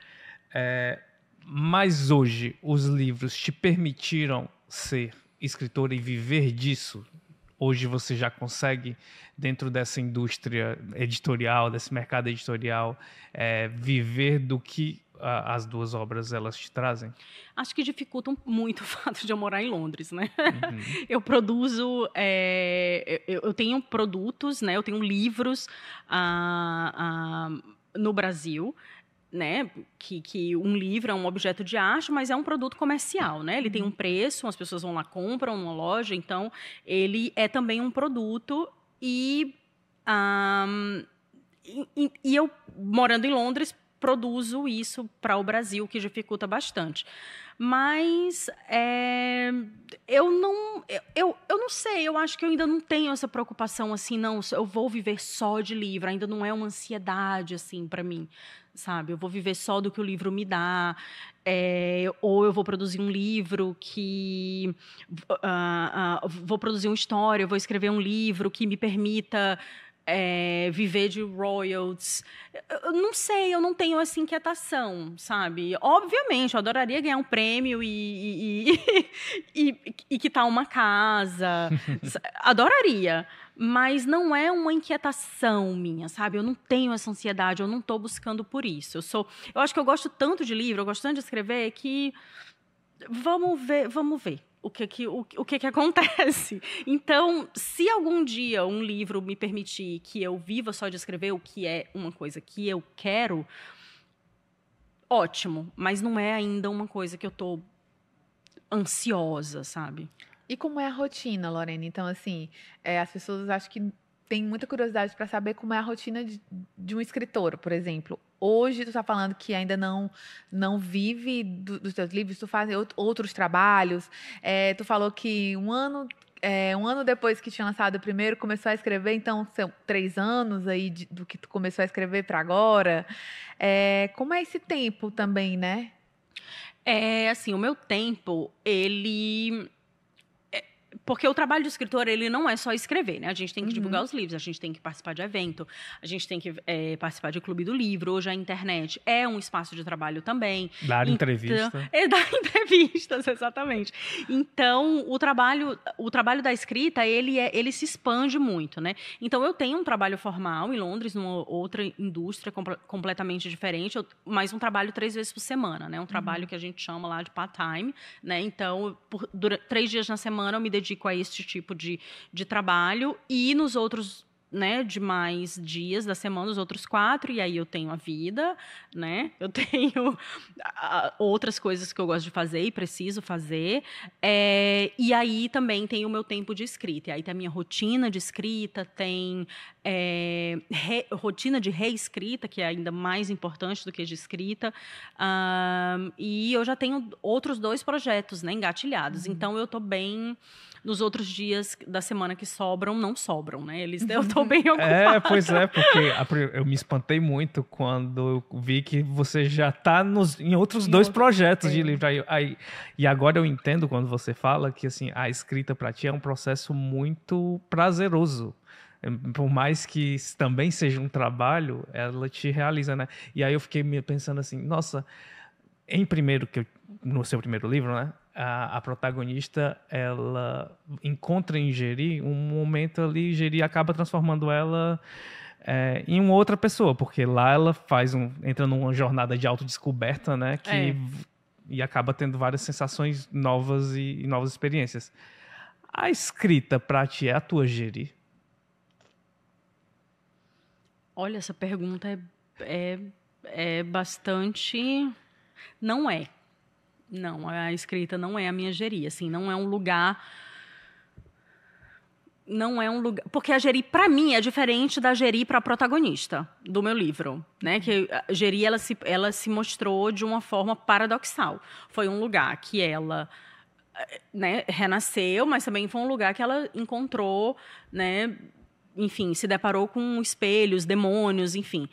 é, mas hoje os livros te permitiram ser escritora e viver disso hoje você já consegue, dentro dessa indústria editorial, desse mercado editorial, é, viver do que a, as duas obras elas te trazem? Acho que dificultam muito o fato de eu morar em Londres, né? Uhum. eu produzo, é, eu, eu, tenho produtos, né? Eu tenho livros ah, ah, no Brasil, né, que, que, um livro é um objeto de arte, mas é um produto comercial, né? Ele tem um preço, as pessoas vão lá compram numa loja, então ele é também um produto e, um, e, e eu morando em Londres produzo isso para o Brasil, que dificulta bastante. Mas é, eu não eu, eu não sei, eu acho que eu ainda não tenho essa preocupação assim, não, eu vou viver só de livro, ainda não é uma ansiedade assim para mim, sabe? Eu vou viver só do que o livro me dá, é, ou eu vou produzir um livro que. Uh, uh, vou produzir uma história, vou escrever um livro que me permita. É, viver de royalties. Eu não sei, eu não tenho essa inquietação, sabe? Obviamente, eu adoraria ganhar um prêmio e, e, e, e, e quitar uma casa. adoraria mas não é uma inquietação minha, sabe? Eu não tenho essa ansiedade, eu não estou buscando por isso. Eu sou, eu acho que eu gosto tanto de livro, eu gosto tanto de escrever que vamos ver, vamos ver o que que, o, o que que acontece. Então, se algum dia um livro me permitir que eu viva só de escrever, o que é uma coisa que eu quero, ótimo, mas não é ainda uma coisa que eu estou ansiosa, sabe? E como é a rotina, Lorena? Então, assim, é, as pessoas acho que têm muita curiosidade para saber como é a rotina de, de um escritor, por exemplo. Hoje tu está falando que ainda não não vive do, dos teus livros, tu faz outros trabalhos. É, tu falou que um ano é, um ano depois que tinha lançado o primeiro começou a escrever, então são três anos aí de, do que tu começou a escrever para agora. É, como é esse tempo também, né? É assim, o meu tempo ele porque o trabalho de escritor ele não é só escrever, né? A gente tem que uhum. divulgar os livros, a gente tem que participar de evento, a gente tem que é, participar de clube do livro. Hoje a internet é um espaço de trabalho também. Dar então, entrevista. É dar entrevistas, exatamente. Então o trabalho, o trabalho da escrita ele é, ele se expande muito, né? Então eu tenho um trabalho formal em Londres, numa outra indústria completamente diferente, eu, mas um trabalho três vezes por semana, né? Um trabalho uhum. que a gente chama lá de part-time, né? Então por, três dias na semana eu me dedico dedico a este tipo de, de trabalho e nos outros né, de mais dias da semana, os outros quatro, e aí eu tenho a vida, né? Eu tenho outras coisas que eu gosto de fazer e preciso fazer. É, e aí também tem o meu tempo de escrita. E aí tem a minha rotina de escrita, tem é, re, rotina de reescrita, que é ainda mais importante do que de escrita. Um, e eu já tenho outros dois projetos, né, engatilhados. Uhum. Então eu tô bem nos outros dias da semana que sobram, não sobram, né? Eles eu tô estou bem É, pois é, porque eu me espantei muito quando vi que você já está nos, em outros em dois outro projetos de livro. Aí, aí, e agora eu entendo quando você fala que assim, a escrita para ti é um processo muito prazeroso por mais que também seja um trabalho, ela te realiza, né? E aí eu fiquei me pensando assim, nossa, em primeiro que eu, no seu primeiro livro, né? a, a, protagonista ela encontra em Geri um momento ali Geri acaba transformando ela é, em uma outra pessoa porque lá ela faz um entra numa jornada de autodescoberta né que é. e acaba tendo várias sensações novas e, e novas experiências a escrita para ti é a tua Geri olha essa pergunta é, é, é bastante não é não, a escrita não é a minha geria, assim, não é um lugar não é um lugar, porque a Geri para mim é diferente da Geri para a protagonista do meu livro, né? Que a Geri ela se ela se mostrou de uma forma paradoxal. Foi um lugar que ela eh, né, renasceu, mas também foi um lugar que ela encontrou, né, enfim, se deparou com espelhos, demônios, enfim.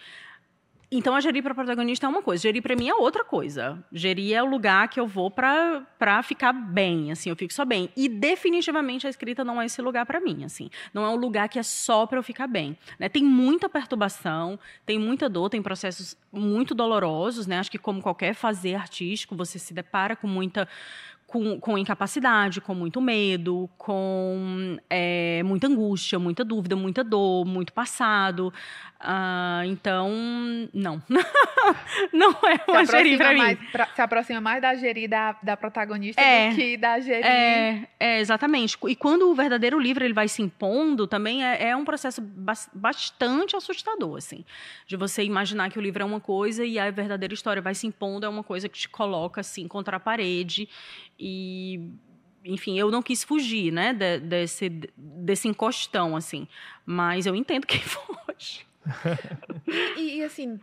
Então, a gerir para protagonista é uma coisa, gerir para mim é outra coisa. Gerir é o lugar que eu vou para ficar bem, assim, eu fico só bem. E definitivamente a escrita não é esse lugar para mim, assim. Não é um lugar que é só para eu ficar bem. Né? Tem muita perturbação, tem muita dor, tem processos muito dolorosos, né? Acho que como qualquer fazer artístico, você se depara com muita com, com incapacidade, com muito medo, com é, muita angústia, muita dúvida, muita dor, muito passado. Uh, então, não. não é uma geri pra mim. Mais, pra, se aproxima mais da geri da, da protagonista é, do que da geri. É, é, exatamente. E quando o verdadeiro livro ele vai se impondo, também é, é um processo bastante assustador, assim. De você imaginar que o livro é uma coisa e a verdadeira história vai se impondo, é uma coisa que te coloca, assim, contra a parede e, enfim, eu não quis fugir, né, de, desse, desse encostão, assim. Mas eu entendo quem foge. e, e, assim,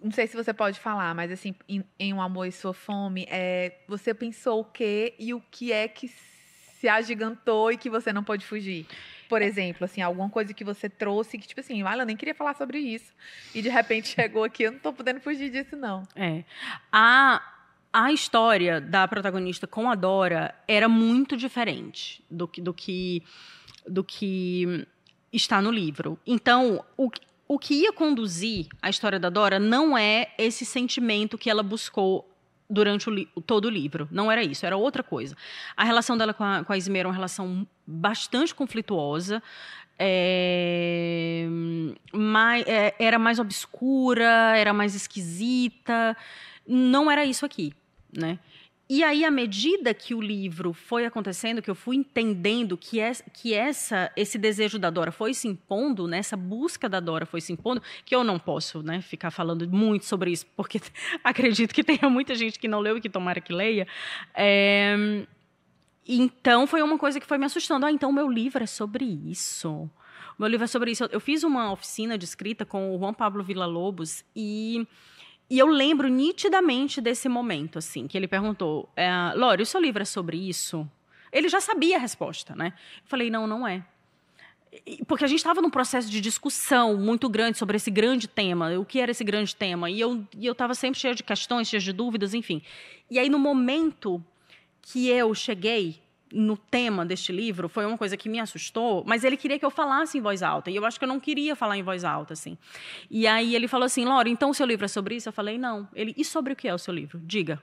não sei se você pode falar, mas assim, em, em Um Amor e Sua Fome, é, você pensou o quê e o que é que se agigantou e que você não pode fugir? Por é. exemplo, assim, alguma coisa que você trouxe que, tipo assim, ah, eu nem queria falar sobre isso. E de repente chegou aqui, eu não tô podendo fugir disso, não. É. A, a história da protagonista com a Dora era muito diferente do que do que, do que está no livro. Então, o, o que ia conduzir a história da Dora não é esse sentimento que ela buscou durante o, todo o livro. Não era isso, era outra coisa. A relação dela com a, com a é uma relação bastante conflituosa. É, mais, é, era mais obscura, era mais esquisita. Não era isso aqui né? E aí, à medida que o livro foi acontecendo, que eu fui entendendo que, é que essa, esse desejo da Dora foi se impondo, né, essa busca da Dora foi se impondo, que eu não posso né, ficar falando muito sobre isso, porque acredito que tenha muita gente que não leu e que tomara que leia. É, então, foi uma coisa que foi me assustando. Ah, então meu livro é sobre isso. O meu livro é sobre isso. Eu fiz uma oficina de escrita com o Juan Pablo Villa-Lobos e e eu lembro nitidamente desse momento, assim, que ele perguntou: é, Lore, o seu livro é sobre isso? Ele já sabia a resposta, né? Eu falei: não, não é. Porque a gente estava num processo de discussão muito grande sobre esse grande tema, o que era esse grande tema. E eu estava sempre cheia de questões, cheia de dúvidas, enfim. E aí, no momento que eu cheguei no tema deste livro foi uma coisa que me assustou, mas ele queria que eu falasse em voz alta, e eu acho que eu não queria falar em voz alta, assim. E aí ele falou assim, Laura, então o seu livro é sobre isso? Eu falei, não. Ele, e sobre o que é o seu livro? Diga.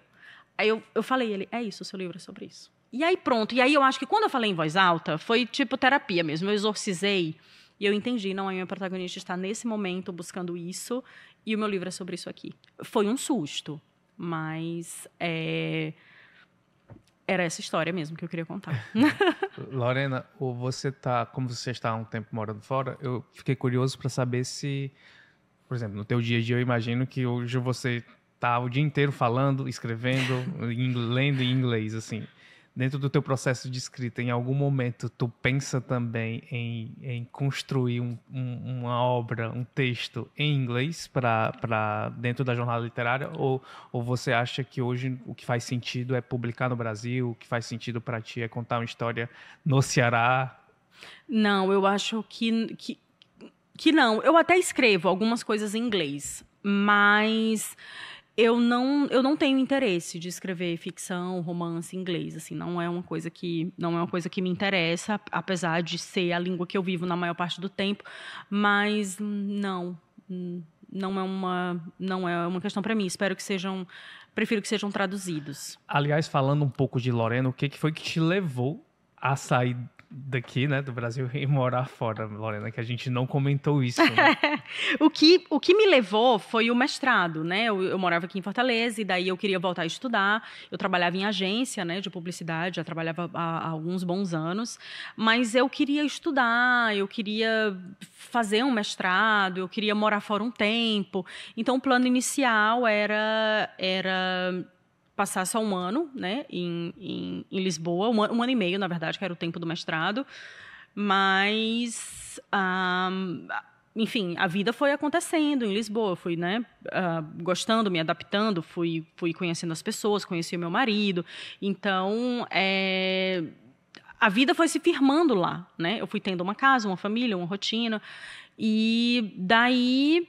Aí eu, eu falei, ele, é isso, o seu livro é sobre isso. E aí pronto, e aí eu acho que quando eu falei em voz alta, foi tipo terapia mesmo, eu exorcizei, e eu entendi, não, a minha protagonista está nesse momento buscando isso, e o meu livro é sobre isso aqui. Foi um susto, mas... É era essa história mesmo que eu queria contar. Lorena, você tá, como você está há um tempo morando fora, eu fiquei curioso para saber se, por exemplo, no teu dia a dia eu imagino que hoje você tá o dia inteiro falando, escrevendo, lendo em inglês assim dentro do teu processo de escrita, em algum momento tu pensa também em, em construir um, um, uma obra, um texto em inglês para dentro da jornada literária? Ou, ou você acha que hoje o que faz sentido é publicar no Brasil, o que faz sentido para ti é contar uma história no Ceará? Não, eu acho que, que, que não. Eu até escrevo algumas coisas em inglês, mas eu não, eu não tenho interesse de escrever ficção, romance inglês, assim, não é uma coisa que não é uma coisa que me interessa, apesar de ser a língua que eu vivo na maior parte do tempo, mas não, não é uma não é uma questão para mim. Espero que sejam prefiro que sejam traduzidos. Aliás, falando um pouco de Lorena, o que que foi que te levou a sair daqui, né, do Brasil e morar fora, Lorena, que a gente não comentou isso. Né? o, que, o que me levou foi o mestrado, né? Eu, eu, morava aqui em Fortaleza e daí eu queria voltar a estudar. Eu trabalhava em agência, né, de publicidade, já trabalhava há, há alguns bons anos, mas eu queria estudar, eu queria fazer um mestrado, eu queria morar fora um tempo. Então o plano inicial era era passar só um ano né, em, em, em Lisboa, um ano, um ano, e meio, na verdade, que era o tempo do mestrado. Mas, enfim, a vida foi acontecendo em Lisboa. Eu fui né, ah, gostando, me adaptando, fui, fui conhecendo as pessoas, conheci o meu marido. Então, é, a vida foi se firmando lá. Né? Eu fui tendo uma casa, uma família, uma rotina. E daí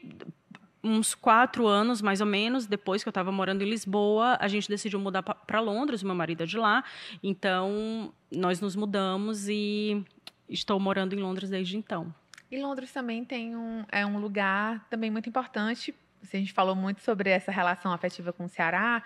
uns quatro anos, mais ou menos, depois que eu estava morando em Lisboa, a gente decidiu mudar para Londres, meu marido é de lá. Então, nós nos mudamos e estou morando em Londres desde então. E Londres também tem um, é um lugar também muito importante a gente falou muito sobre essa relação afetiva com o Ceará,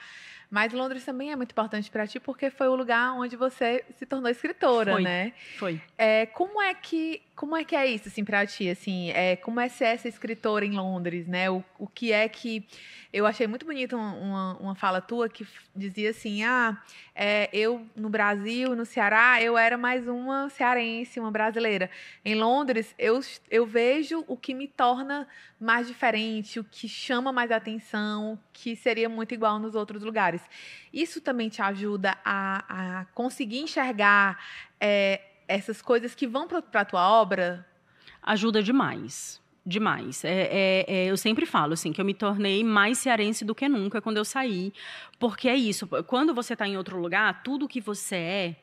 mas Londres também é muito importante para ti porque foi o lugar onde você se tornou escritora, foi, né? Foi. É, como é que como é que é isso, assim, pra ti, assim, é, como é ser essa escritora em Londres, né? O, o que é que... Eu achei muito bonita uma, uma fala tua que dizia assim, ah, é, eu no Brasil, no Ceará, eu era mais uma cearense, uma brasileira. Em Londres, eu, eu vejo o que me torna mais diferente, o que chama mais atenção, que seria muito igual nos outros lugares. Isso também te ajuda a, a conseguir enxergar... É, essas coisas que vão para a tua obra? Ajuda demais. Demais. É, é, é, eu sempre falo assim que eu me tornei mais cearense do que nunca quando eu saí. Porque é isso. Quando você está em outro lugar, tudo que você é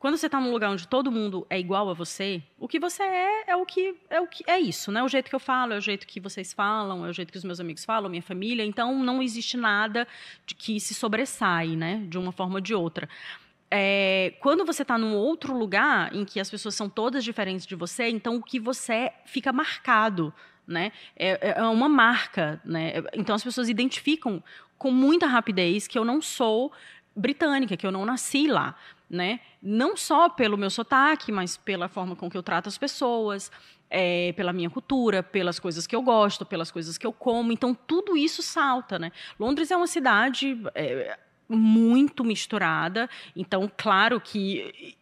quando você está num lugar onde todo mundo é igual a você, o que você é é o que é o que é isso, né? O jeito que eu falo, é o jeito que vocês falam, é o jeito que os meus amigos falam, minha família. Então não existe nada de que se sobressai, né? De uma forma ou de outra é, quando você está num outro lugar em que as pessoas são todas diferentes de você, então o que você é fica marcado, né? É, é, é uma marca, né? Então as pessoas identificam com muita rapidez que eu não sou britânica, que eu não nasci lá, né? Não só pelo meu sotaque, mas pela forma com que eu trato as pessoas, é, pela minha cultura, pelas coisas que eu gosto, pelas coisas que eu como. Então, tudo isso salta, né? Londres é uma cidade é, muito misturada. Então, claro que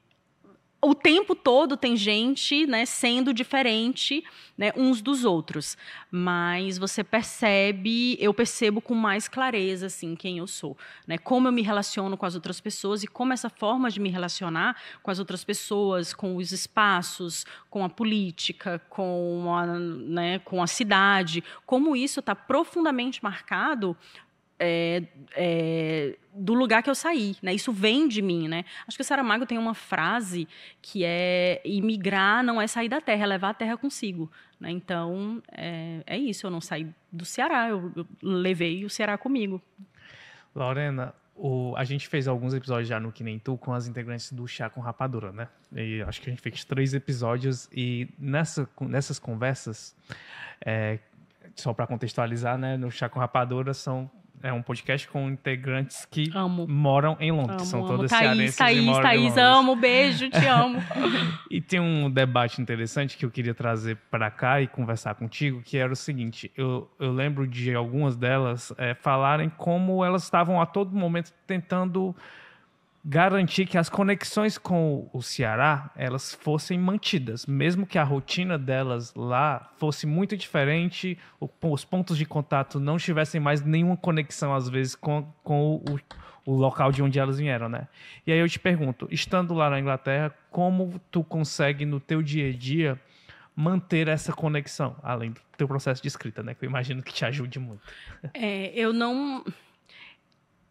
o tempo todo tem gente né, sendo diferente né, uns dos outros. Mas você percebe, eu percebo com mais clareza assim, quem eu sou. Né, como eu me relaciono com as outras pessoas e como essa forma de me relacionar com as outras pessoas, com os espaços, com a política, com a, né, com a cidade, como isso está profundamente marcado é, é, do lugar que eu saí, né? Isso vem de mim, né? Acho que o Saramago tem uma frase que é imigrar não é sair da terra, é levar a terra consigo, né? Então, é, é isso, eu não saí do Ceará, eu, eu levei o Ceará comigo. Lorena, o, a gente fez alguns episódios já no Que Nem Tu com as integrantes do Chá com Rapadura, né? E acho que a gente fez três episódios e nessa, nessas conversas, é, só para contextualizar, né? No Chá com Rapadura são é um podcast com integrantes que amo. moram em Londres. Amo, São amo. todas cearenses Thaís, e moram Thaís, Thaís, amo, beijo, te amo. e tem um debate interessante que eu queria trazer para cá e conversar contigo, que era o seguinte, eu, eu lembro de algumas delas é, falarem como elas estavam a todo momento tentando garantir que as conexões com o Ceará elas fossem mantidas, mesmo que a rotina delas lá fosse muito diferente, os pontos de contato não tivessem mais nenhuma conexão às vezes com, com o, o local de onde elas vieram, né? E aí eu te pergunto, estando lá na Inglaterra, como tu consegue no teu dia a dia manter essa conexão, além do teu processo de escrita, né? Que eu imagino que te ajude muito. É, eu não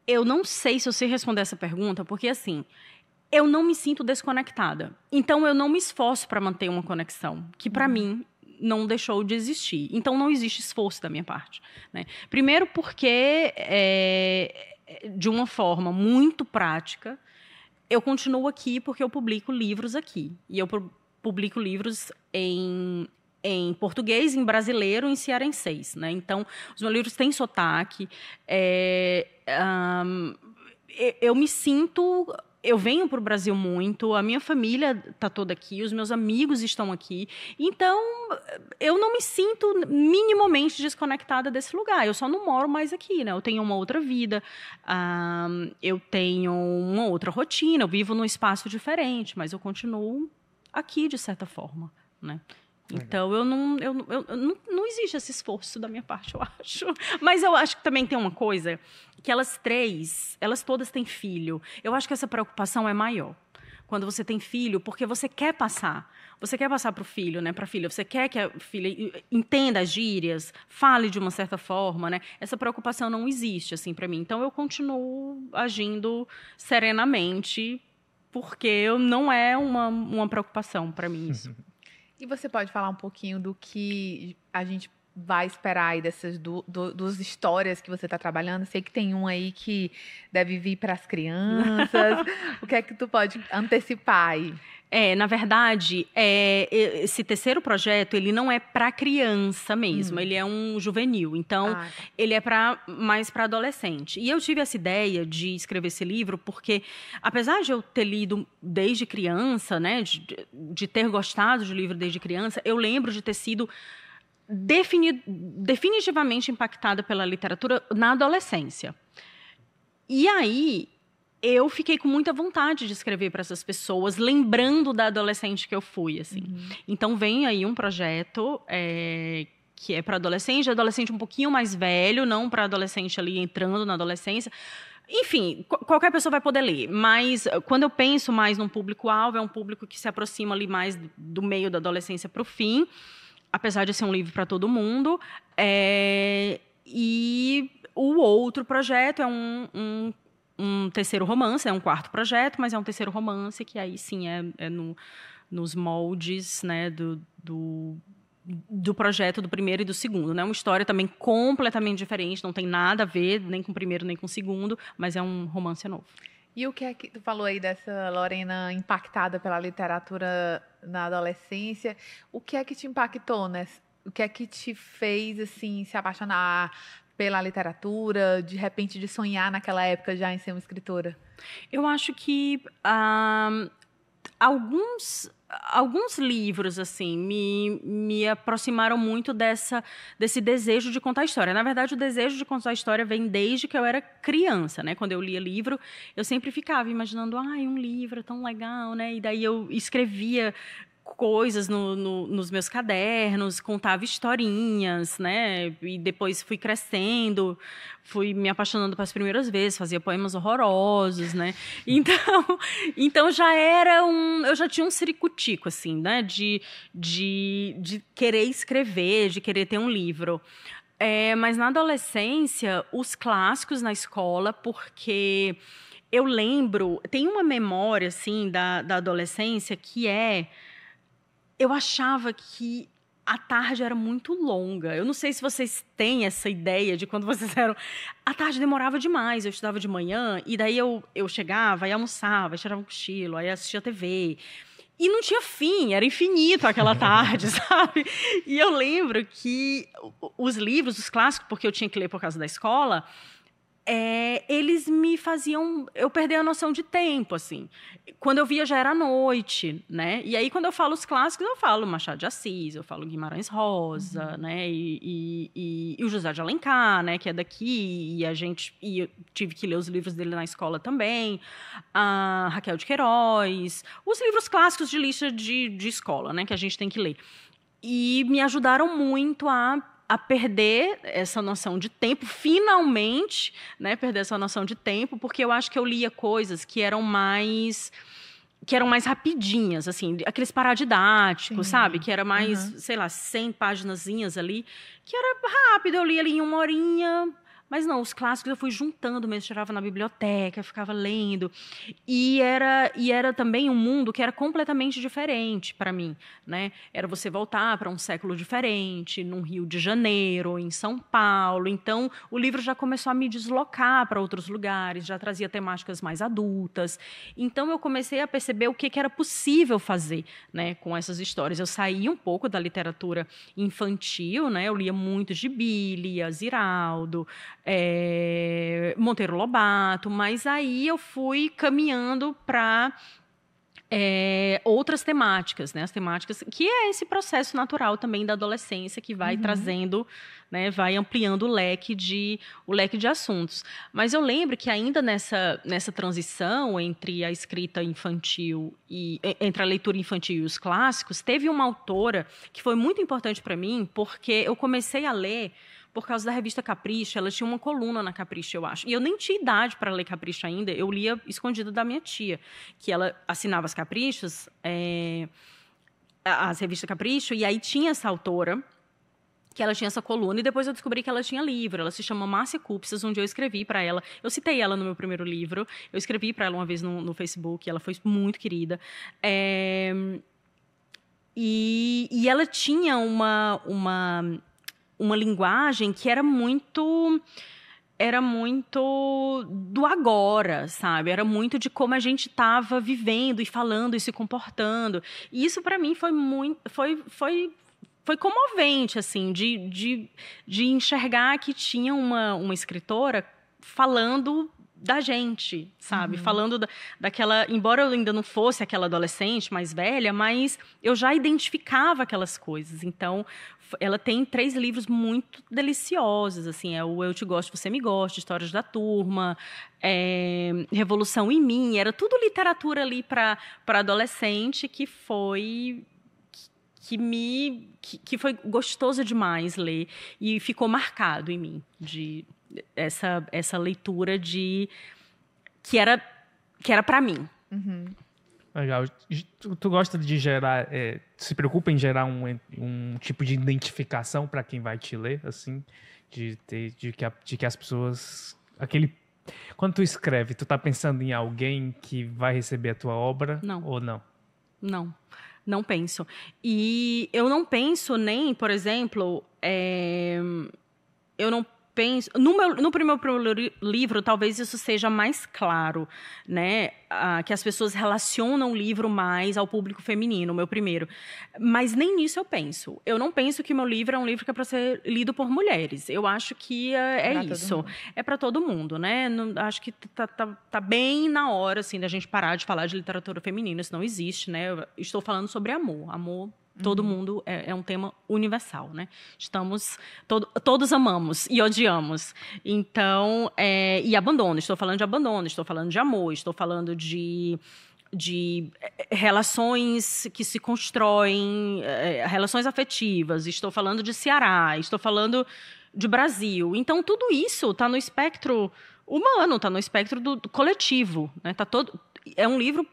eu não sei se eu sei responder essa pergunta, porque assim, eu não me sinto desconectada. Então eu não me esforço para manter uma conexão, que para uhum. mim não deixou de existir. Então não existe esforço da minha parte. Né? Primeiro porque é, de uma forma muito prática, eu continuo aqui porque eu publico livros aqui e eu publico livros em em português, em brasileiro, em cearenseis, né? Então, os meus livros têm sotaque. É, um, eu me sinto eu venho para o Brasil muito, a minha família está toda aqui, os meus amigos estão aqui. Então, eu não me sinto minimamente desconectada desse lugar. Eu só não moro mais aqui, né? Eu tenho uma outra vida, uh, eu tenho uma outra rotina, eu vivo num espaço diferente, mas eu continuo aqui de certa forma, né? Então, eu não, eu, eu, eu não, não existe esse esforço da minha parte, eu acho. Mas eu acho que também tem uma coisa, que elas três, elas todas têm filho. Eu acho que essa preocupação é maior quando você tem filho, porque você quer passar. Você quer passar para o filho, né? Para a filha. Você quer que a filha entenda as gírias, fale de uma certa forma, né? Essa preocupação não existe, assim, para mim. Então, eu continuo agindo serenamente, porque não é uma, uma preocupação para mim isso. E você pode falar um pouquinho do que a gente vai esperar aí dessas du do, duas histórias que você está trabalhando? Sei que tem um aí que deve vir para as crianças. o que é que tu pode antecipar aí? É, na verdade, é, esse terceiro projeto ele não é para criança mesmo, hum. ele é um juvenil. Então, ah. Tá. ele é para mais para adolescente. E eu tive essa ideia de escrever esse livro porque, apesar de eu ter lido desde criança, né, de, de ter gostado de livro desde criança, eu lembro de ter sido defini, definitivamente impactada pela literatura na adolescência. E aí eu fiquei com muita vontade de escrever para essas pessoas, lembrando da adolescente que eu fui, assim. Uhum. Então vem aí um projeto é, que é para adolescente, adolescente um pouquinho mais velho, não para adolescente ali entrando na adolescência. Enfim, qualquer pessoa vai poder ler, mas eh, quando eu penso mais num público-alvo, é um público que se aproxima ali mais do meio da adolescência para o fim, apesar de ser um livro para todo mundo. É... E o outro projeto é um, um um terceiro romance, é um quarto projeto, mas é um terceiro romance que aí sim é, é no, nos moldes né, do, do, do, projeto do primeiro e do segundo. É né? uma história também completamente diferente, não tem nada a ver nem com o primeiro nem com o segundo, mas é um romance novo. E o que é que tu falou aí dessa Lorena impactada pela literatura na adolescência? O que é que te impactou, né? O que é que te fez assim se apaixonar pela literatura, de repente de sonhar naquela época já em ser uma escritora? Eu acho que alguns alguns livros assim me, me aproximaram muito dessa desse desejo de contar história. Na verdade, o desejo de contar história vem desde que eu era criança, né? Quando eu lia livro, eu sempre ficava imaginando, ai, um livro tão legal, né? E daí eu escrevia coisas no, no, nos meus cadernos, contava historinhas, né? E depois fui crescendo, fui me apaixonando pelas primeiras vezes, fazia poemas horrorosos, né? Então, então já era um, eu já tinha um ciricutico assim, né? De, de, de querer escrever, de querer ter um livro. É, mas na adolescência, os clássicos na escola, porque eu lembro, tem uma memória assim da, da adolescência que é eu achava que a tarde era muito longa. Eu não sei se vocês têm essa ideia de quando vocês eram. A tarde demorava demais. Eu estudava de manhã e daí eu, eu chegava e almoçava, e tirava um cochilo, aí assistia TV. E não tinha fim, era infinito aquela tarde, sabe? E eu lembro que os livros, os clássicos, porque eu tinha que ler por causa da escola, é, eles me faziam eu perder a noção de tempo, assim. Quando eu via já era noite, né? E aí quando eu falo os clássicos, eu falo Machado de Assis, eu falo Guimarães Rosa, uhum. né? E, e, e, o José de Alencar, né? Que é daqui e a gente e eu tive que ler os livros dele na escola também, a Raquel de Queiroz, os livros clássicos de lista de, de escola, né? Que a gente tem que ler e me ajudaram muito a a perder essa noção de tempo, finalmente, né, perder essa noção de tempo, porque eu acho que eu lia coisas que eram mais que eram mais rapidinhas, assim, aqueles paradidáticos, Sim. sabe? Que era mais, uhum. sei lá, 100 paginazinhas ali, que era rápido, eu lia ali em uma horinha, mas não, os clássicos eu fui juntando mesmo, tirava na biblioteca, ficava lendo. E era, e era também um mundo que era completamente diferente para mim, né? Era você voltar para um século diferente, num Rio de Janeiro, em São Paulo. Então, o livro já começou a me deslocar para outros lugares, já trazia temáticas mais adultas. Então, eu comecei a perceber o que, que era possível fazer, né, com essas histórias. Eu saí um pouco da literatura infantil, né? Eu lia muito Gibi, lia Ziraldo, é, Monteiro Lobato, mas aí eu fui caminhando para é, outras temáticas, né? As temáticas que é esse processo natural também da adolescência que vai uhum. trazendo, né? Vai ampliando o leque de o leque de assuntos. Mas eu lembro que ainda nessa nessa transição entre a escrita infantil e entre a leitura infantil e os clássicos, teve uma autora que foi muito importante para mim porque eu comecei a ler por causa da revista Capricho, Ela tinha uma coluna na Capricho, eu acho. E eu nem tinha idade para ler Capricho ainda. Eu lia escondido da minha tia, que ela assinava as Caprichas, é, as revistas Capricho. E aí tinha essa autora que ela tinha essa coluna e depois eu descobri que ela tinha livro. Ela se chama Márcia Cupsas, onde eu escrevi para ela. Eu citei ela no meu primeiro livro. Eu escrevi para ela uma vez no, no Facebook. Ela foi muito querida. É... E, e, ela tinha uma, uma uma linguagem que era muito era muito do agora, sabe? Era muito de como a gente estava vivendo e falando e se comportando. E isso para mim foi muito foi foi foi comovente assim de, de, de enxergar que tinha uma, uma escritora falando da gente, sabe? Uhum. Falando da, daquela. Embora eu ainda não fosse aquela adolescente mais velha, mas eu já identificava aquelas coisas. Então, ela tem três livros muito deliciosos, assim, é o Eu Te Gosto, Você Me Gosta, Histórias da Turma, é, Revolução em Mim, era tudo literatura ali para adolescente que foi que me que, que foi gostoso demais ler e ficou marcado em mim de essa essa leitura de que era que era para mim. Uhum. Legal. Tu, tu gosta de gerar, é, se preocupa em gerar um, um tipo de identificação para quem vai te ler, assim, de, ter, de, que a, de que as pessoas, aquele quando tu escreve, tu tá pensando em alguém que vai receber a tua obra não. ou não? Não. Não penso. E eu não penso nem, por exemplo, é... eu não penso. No, meu, no primeiro livro, talvez isso seja mais claro, né? Ah, que as pessoas relacionam o livro mais ao público feminino, o meu primeiro. Mas nem nisso eu penso. Eu não penso que meu livro é um livro que é para ser lido por mulheres. Eu acho que é, é isso. É para todo mundo, né? Não, acho que tá, tá, tá, bem na hora, assim, da gente parar de falar de literatura feminina. Isso não existe, né? Eu estou falando sobre amor. Amor Todo uhum. mundo é, é, um tema universal, né? Estamos todo, todos amamos e odiamos. Então, é, e abandono. Estou falando de abandono. Estou falando de amor. Estou falando de de é, relações que se constroem, é, é, relações afetivas. Estou falando de Ceará. Estou falando de Brasil. Então tudo isso está no espectro humano, está no espectro do, do coletivo, né? Tá todo é um livro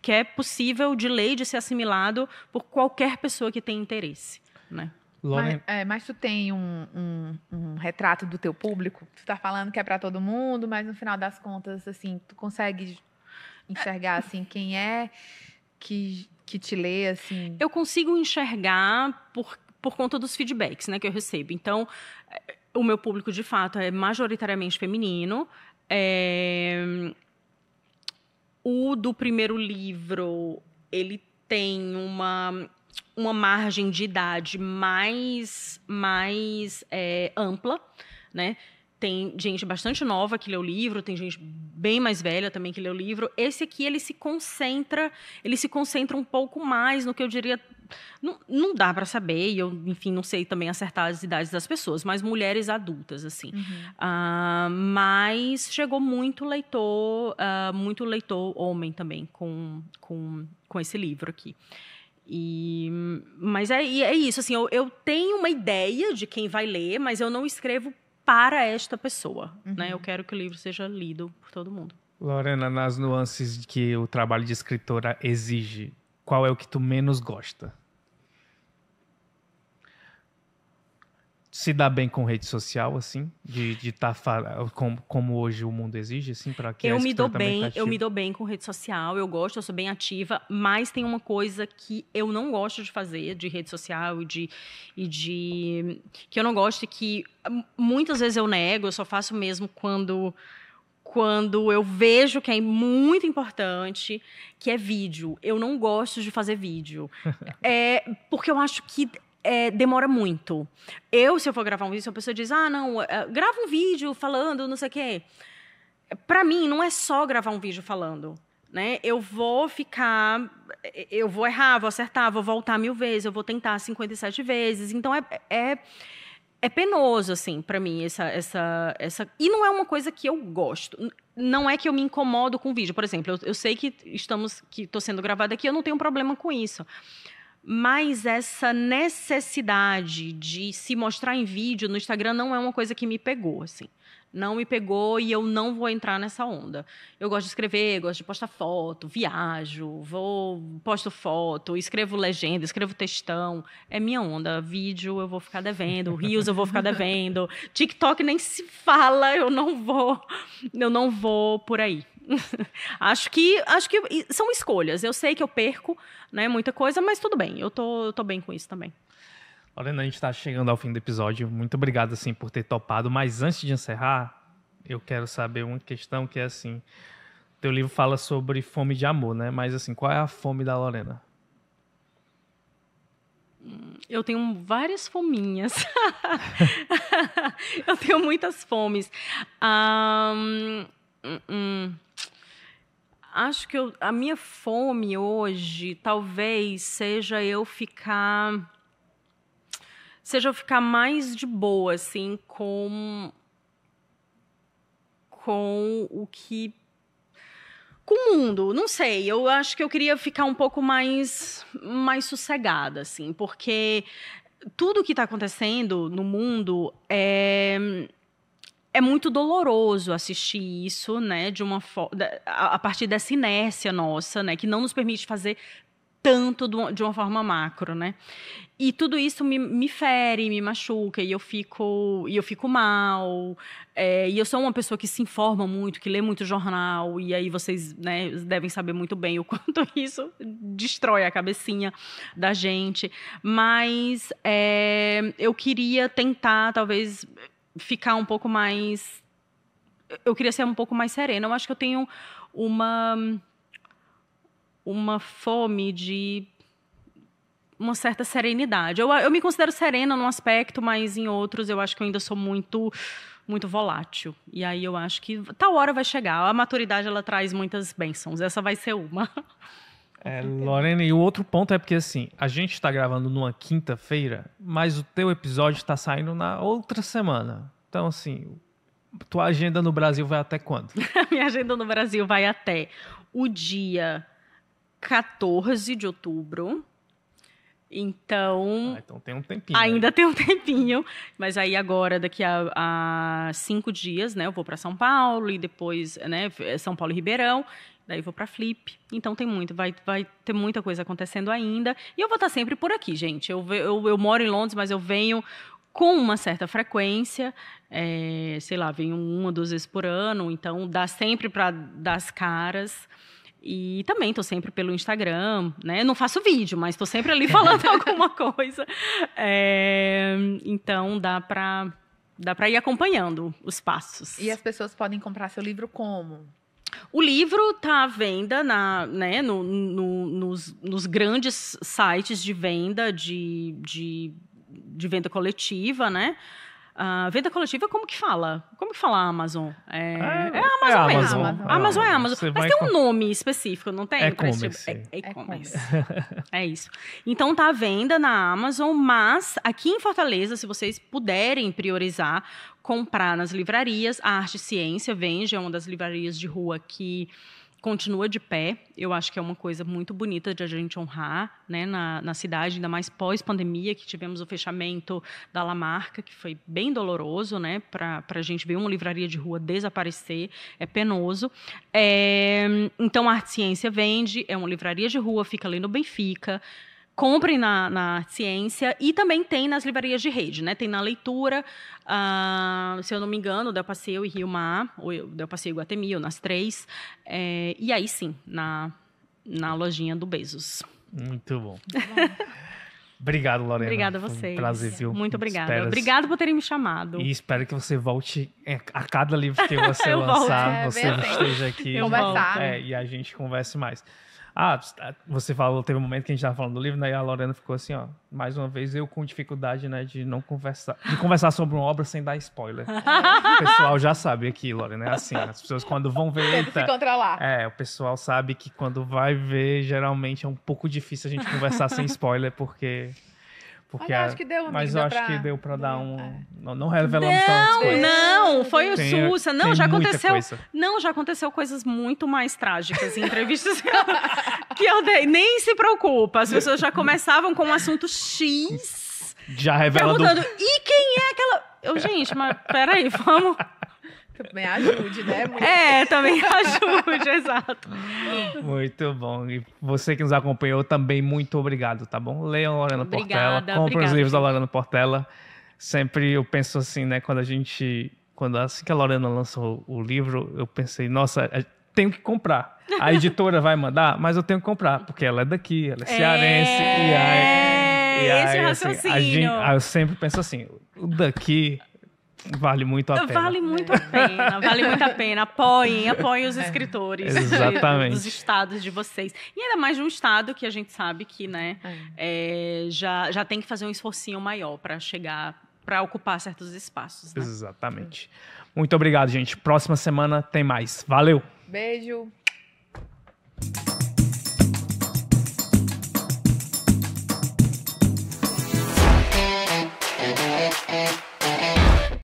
que é possível de lei de ser assimilado por qualquer pessoa que tem interesse, né? Mas, é, mas, tu tem um, um, um, retrato do teu público? Tu tá falando que é para todo mundo, mas no final das contas, assim, tu consegue enxergar, assim, quem é que, que te lê, assim? Eu consigo enxergar por, por conta dos feedbacks, né, que eu recebo. Então, é, o meu público, de fato, é majoritariamente feminino, é o do primeiro livro, ele tem uma uma margem de idade mais mais é, ampla, né? Tem gente bastante nova que lê o livro, tem gente bem mais velha também que lê o livro. Esse aqui ele se concentra, ele se concentra um pouco mais no que eu diria não, não dá para saber, e eu, enfim, não sei também acertar as idades das pessoas, mas mulheres adultas, assim. Uhum. Uh, mas chegou muito leitor, uh, muito leitor homem também com, com, com esse livro aqui. E, mas é, é isso, assim, eu, eu tenho uma ideia de quem vai ler, mas eu não escrevo para esta pessoa, uhum. né? Eu uhum. quero que o livro seja lido por todo mundo. Lorena, nas nuances que o trabalho de escritora exige, qual é o que tu menos gosta? se dá bem com rede social, assim? De estar tá, como, como hoje o mundo exige, assim, para que eu me dou bem, tá Eu me dou bem com rede social, eu gosto, eu sou bem ativa, mas tem uma coisa que eu não gosto de fazer de rede social e de. E de que eu não gosto e que muitas vezes eu nego, eu só faço mesmo quando quando eu vejo que é muito importante, que é vídeo. Eu não gosto de fazer vídeo. é, porque eu acho que é, demora muito. Eu, se eu for gravar um vídeo, se a pessoa diz, ah, não, é, grava um vídeo falando, não sei o quê. Para mim, não é só gravar um vídeo falando. Né? Eu vou ficar, eu vou errar, vou acertar, vou voltar mil vezes, eu vou tentar 57 vezes. Então, é, é é penoso, assim, para mim, essa, essa, essa. E não é uma coisa que eu gosto. Não é que eu me incomodo com o vídeo. Por exemplo, eu, eu sei que estamos. que estou sendo gravada aqui, eu não tenho problema com isso mas essa necessidade de se mostrar em vídeo no Instagram não é uma coisa que me pegou, assim. Não me pegou e eu não vou entrar nessa onda. Eu gosto de escrever, gosto de postar foto, viajo, vou posto foto, escrevo legenda, escrevo textão. É minha onda. Vídeo eu vou ficar devendo, rios eu vou ficar devendo, TikTok nem se fala, eu não vou, eu não vou por aí. acho que acho que são escolhas. Eu sei que eu perco, né, muita coisa, mas tudo bem. Eu tô, eu tô bem com isso também. Lorena, a gente está chegando ao fim do episódio. Muito obrigado assim por ter topado, mas antes de encerrar, eu quero saber uma questão que é assim, teu livro fala sobre fome de amor, né? Mas assim, qual é a fome da Lorena? Eu tenho várias fominhas. eu tenho muitas fomes. Um, Hum, hum, acho que eu, a minha fome hoje talvez seja eu ficar seja eu ficar mais de boa assim com com o que com o mundo, não sei. Eu acho que eu queria ficar um pouco mais mais sossegada assim, porque tudo que está acontecendo no mundo é é muito doloroso assistir isso, né, de uma a partir dessa inércia nossa, né, que não nos permite fazer tanto de uma forma macro, né? E tudo isso me, me fere, me machuca, e eu fico, e eu fico mal. É, e eu sou uma pessoa que se informa muito, que lê muito jornal, e aí vocês né, devem saber muito bem o quanto isso destrói a cabecinha da gente. Mas é, eu queria tentar, talvez, ficar um pouco mais. Eu queria ser um pouco mais serena. Eu acho que eu tenho uma. Uma fome de uma certa serenidade. Eu, eu me considero serena num aspecto, mas em outros eu acho que eu ainda sou muito muito volátil. E aí eu acho que tal hora vai chegar. A maturidade ela traz muitas bênçãos. Essa vai ser uma. É, Lorena, e o outro ponto é porque assim, a gente está gravando numa quinta-feira, mas o teu episódio está saindo na outra semana. Então, assim, tua agenda no Brasil vai até quando? Minha agenda no Brasil vai até o dia 14 de outubro. Então. Ah, então tem um tempinho. Ainda né? tem um tempinho. Mas aí agora, daqui a, a cinco dias, né? Eu vou para São Paulo e depois, né? São Paulo e Ribeirão. Daí vou para Flip. Então tem muito, vai, vai ter muita coisa acontecendo ainda. E eu vou estar tá sempre por aqui, gente. Eu, eu, eu moro em Londres, mas eu venho com uma certa frequência, é, sei lá, venho uma, duas vezes por ano, então dá sempre para dar as caras. E também estou sempre pelo Instagram, né? não faço vídeo, mas estou sempre ali falando alguma coisa. É, então dá para dá para ir acompanhando os passos. E as pessoas podem comprar seu livro como? O livro está à venda na, né, no, no, nos, nos, grandes sites de venda de, de, de venda coletiva, né? Uh, venda coletiva, como que fala? Como que fala a Amazon? É, é, é, é Amazon, é Amazon. É ah, Amazon. Amazon. Amazon é Amazon. Você Mas tem com... um nome específico, não tem? Tipo- e-commerce. É E-commerce. é isso. Então tá à venda na Amazon, mas aqui em Fortaleza, se vocês puderem priorizar, comprar nas livrarias. A Arte Ciência vende, é uma das livrarias de rua que. Aqui continua de pé. Eu acho que é uma coisa muito bonita de a gente honrar né, na, na cidade, ainda mais pós-pandemia, que tivemos o fechamento da Lamarca, que foi bem doloroso né, para a gente ver uma livraria de rua desaparecer, é penoso. É, então, a Arte Ciência vende, é uma livraria de rua, fica ali no Benfica comprem na, na ciência e também tem nas livrarias de rede, né? Tem na leitura, uh, se eu não me engano, Del Passeio e Rio Mar, ou Del Passeio e Guatemi, ou nas três. É, e aí sim, na, na lojinha do Bezos. Muito bom. Tá Obrigado, Lorena. Obrigada a vocês. Um prazer, viu? Muito obrigada. Espero... Obrigado por terem me chamado. E espero que você volte é, a cada livro que você lançar, você é, assim. esteja aqui. É, e a gente converse mais. Ah, tá, você falou, teve um momento que a gente estava falando do livro, né? E a Lorena ficou assim, ó. Mais uma vez, eu com dificuldade, né, de não conversar, de conversar sobre uma obra sem dar spoiler. o pessoal já sabe aqui, Lorena, é assim. Né, as pessoas quando vão ver. Tenta se controlar. É, o pessoal sabe que quando vai ver, geralmente é um pouco difícil a gente conversar sem spoiler, porque porque Olha, acho que deu, mas eu acho pra... que deu para dar um. É. Não, não revelamos não, coisas. Não, foi o tem, Sussa. Não, já aconteceu. Não, já aconteceu coisas muito mais trágicas em entrevistas que eu dei. Nem se preocupa, as pessoas já começavam com o um assunto X. Já revelando. Perguntando, e quem é aquela. Eu, gente, mas peraí, vamos. Também ajude, né? Muito. É, também ajude, exato. Muito bom. E você que nos acompanhou também, muito obrigado, tá bom? Leiam Lorena obrigada, Portela, compra os livros da Lorena Portela. Sempre eu penso assim, né? Quando a gente. Quando assim que a Lorena lançou o livro, eu pensei, nossa, tenho que comprar. A editora vai mandar, mas eu tenho que comprar, porque ela é daqui, ela é cearense. É... E aí, e aí, esse é assim, raciocínio. Gente, eu sempre penso assim, o daqui Vale muito a pena. Vale muito a pena, vale muito a pena. Apoiem, apoiem os escritores né, exatamente. dos estados de vocês. E ainda mais de um estado que a gente sabe que, né, é, é já, já tem que fazer um esforcinho maior para chegar, para ocupar certos espaços. Né? Exatamente. Muito obrigado, gente. Próxima semana tem mais. Valeu. Beijo.